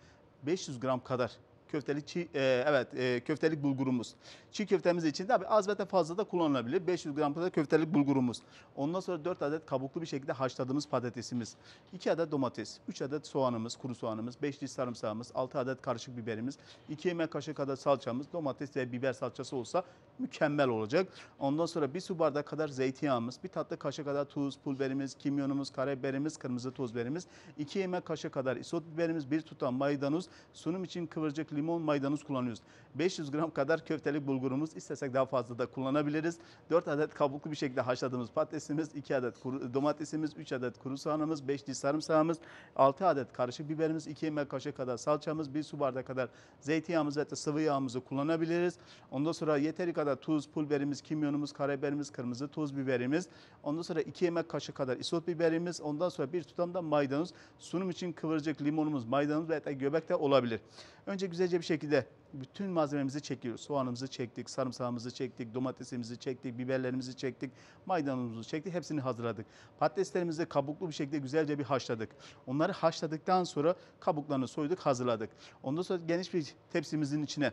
500 gram kadar köftelik çiğ, e, evet e, köftelik bulgurumuz. Çiğ köftemiz için tabii az ve fazla da kullanılabilir. 500 gram kadar köftelik bulgurumuz. Ondan sonra 4 adet kabuklu bir şekilde haşladığımız patatesimiz. 2 adet domates, 3 adet soğanımız, kuru soğanımız, 5 diş sarımsağımız, 6 adet karışık biberimiz, 2 yemek kaşığı kadar salçamız, domates ve biber salçası olsa mükemmel olacak. Ondan sonra bir su bardağı kadar zeytinyağımız, bir tatlı kaşığı kadar tuz, pul biberimiz, kimyonumuz, karabiberimiz, kırmızı toz biberimiz, 2 yemek kaşığı kadar isot biberimiz, bir tutam maydanoz, sunum için kıvırcık limon limon, maydanoz kullanıyoruz. 500 gram kadar köftelik bulgurumuz istesek daha fazla da kullanabiliriz. 4 adet kabuklu bir şekilde haşladığımız patatesimiz, 2 adet kuru, domatesimiz, 3 adet kuru soğanımız, 5 diş sarımsağımız, 6 adet karışık biberimiz, 2 yemek kaşığı kadar salçamız, 1 su bardağı kadar zeytinyağımız ve sıvı yağımızı kullanabiliriz. Ondan sonra yeteri kadar tuz, pul biberimiz, kimyonumuz, karabiberimiz, kırmızı toz biberimiz. Ondan sonra 2 yemek kaşığı kadar isot biberimiz. Ondan sonra bir tutam da maydanoz. Sunum için kıvırcık limonumuz, maydanoz ve hatta göbek de olabilir. Önce güzelce Güzelce bir şekilde bütün malzememizi çekiyoruz. Soğanımızı çektik, sarımsağımızı çektik, domatesimizi çektik, biberlerimizi çektik, maydanozumuzu çektik. Hepsini hazırladık. Patateslerimizi kabuklu bir şekilde güzelce bir haşladık. Onları haşladıktan sonra kabuklarını soyduk, hazırladık. Ondan sonra geniş bir tepsimizin içine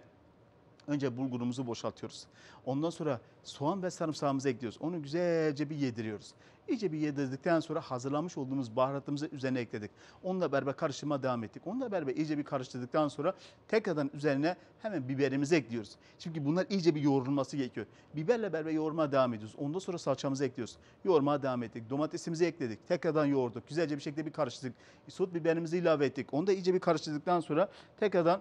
Önce bulgurumuzu boşaltıyoruz. Ondan sonra soğan ve sarımsağımızı ekliyoruz. Onu güzelce bir yediriyoruz. İyice bir yedirdikten sonra hazırlamış olduğumuz baharatımızı üzerine ekledik. Onunla beraber karıştırma devam ettik. Onunla beraber iyice bir karıştırdıktan sonra tekrardan üzerine hemen biberimizi ekliyoruz. Çünkü bunlar iyice bir yoğrulması gerekiyor. Biberle beraber yoğurmaya devam ediyoruz. Ondan sonra salçamızı ekliyoruz. Yoğurmaya devam ettik. Domatesimizi ekledik. Tekrardan yoğurduk. Güzelce bir şekilde bir karıştırdık. Sot biberimizi ilave ettik. Onu da iyice bir karıştırdıktan sonra tekrardan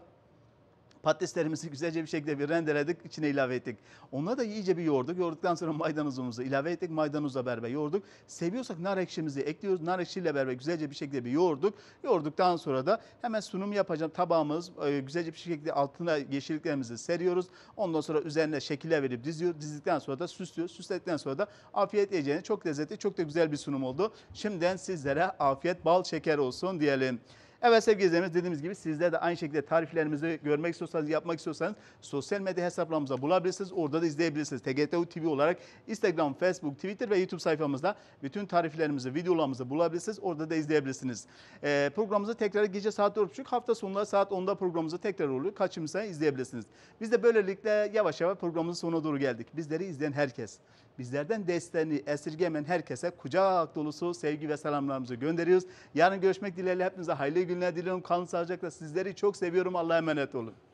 Patateslerimizi <laughs> güzelce bir şekilde bir rendeledik, içine ilave ettik. Onları da iyice bir yoğurduk. Yoğurduktan sonra maydanozumuzu ilave ettik. Maydanozla beraber yoğurduk. Seviyorsak nar ekşimizi ekliyoruz. Nar ekşiyle beraber güzelce bir şekilde bir yoğurduk. Yoğurduktan sonra da hemen sunum yapacağım. Tabağımız e, güzelce bir şekilde altına yeşilliklerimizi seriyoruz. Ondan sonra üzerine şekile verip diziyor. Dizdikten sonra da süslüyor. Süsledikten sonra da afiyet yiyeceğiniz çok lezzetli, çok da güzel bir sunum oldu. Şimdiden sizlere afiyet bal şeker olsun diyelim. Evet sevgili izleyicilerimiz dediğimiz gibi sizler de aynı şekilde tariflerimizi görmek istiyorsanız, yapmak istiyorsanız sosyal medya hesaplarımıza bulabilirsiniz. Orada da izleyebilirsiniz. TGTU TV olarak Instagram, Facebook, Twitter ve YouTube sayfamızda bütün tariflerimizi, videolarımızı bulabilirsiniz. Orada da izleyebilirsiniz. Ee, programımızı tekrar gece saat 4.30 hafta sonunda saat 10'da programımızı tekrar oluyor. Kaçımsa izleyebilirsiniz. Biz de böylelikle yavaş yavaş programımızın sonuna doğru geldik. Bizleri izleyen herkes Bizlerden desteğini esirgemen herkese kucak dolusu sevgi ve selamlarımızı gönderiyoruz. Yarın görüşmek dileğiyle hepinize hayırlı günler diliyorum. Kalın sağlıcakla sizleri çok seviyorum. Allah'a emanet olun.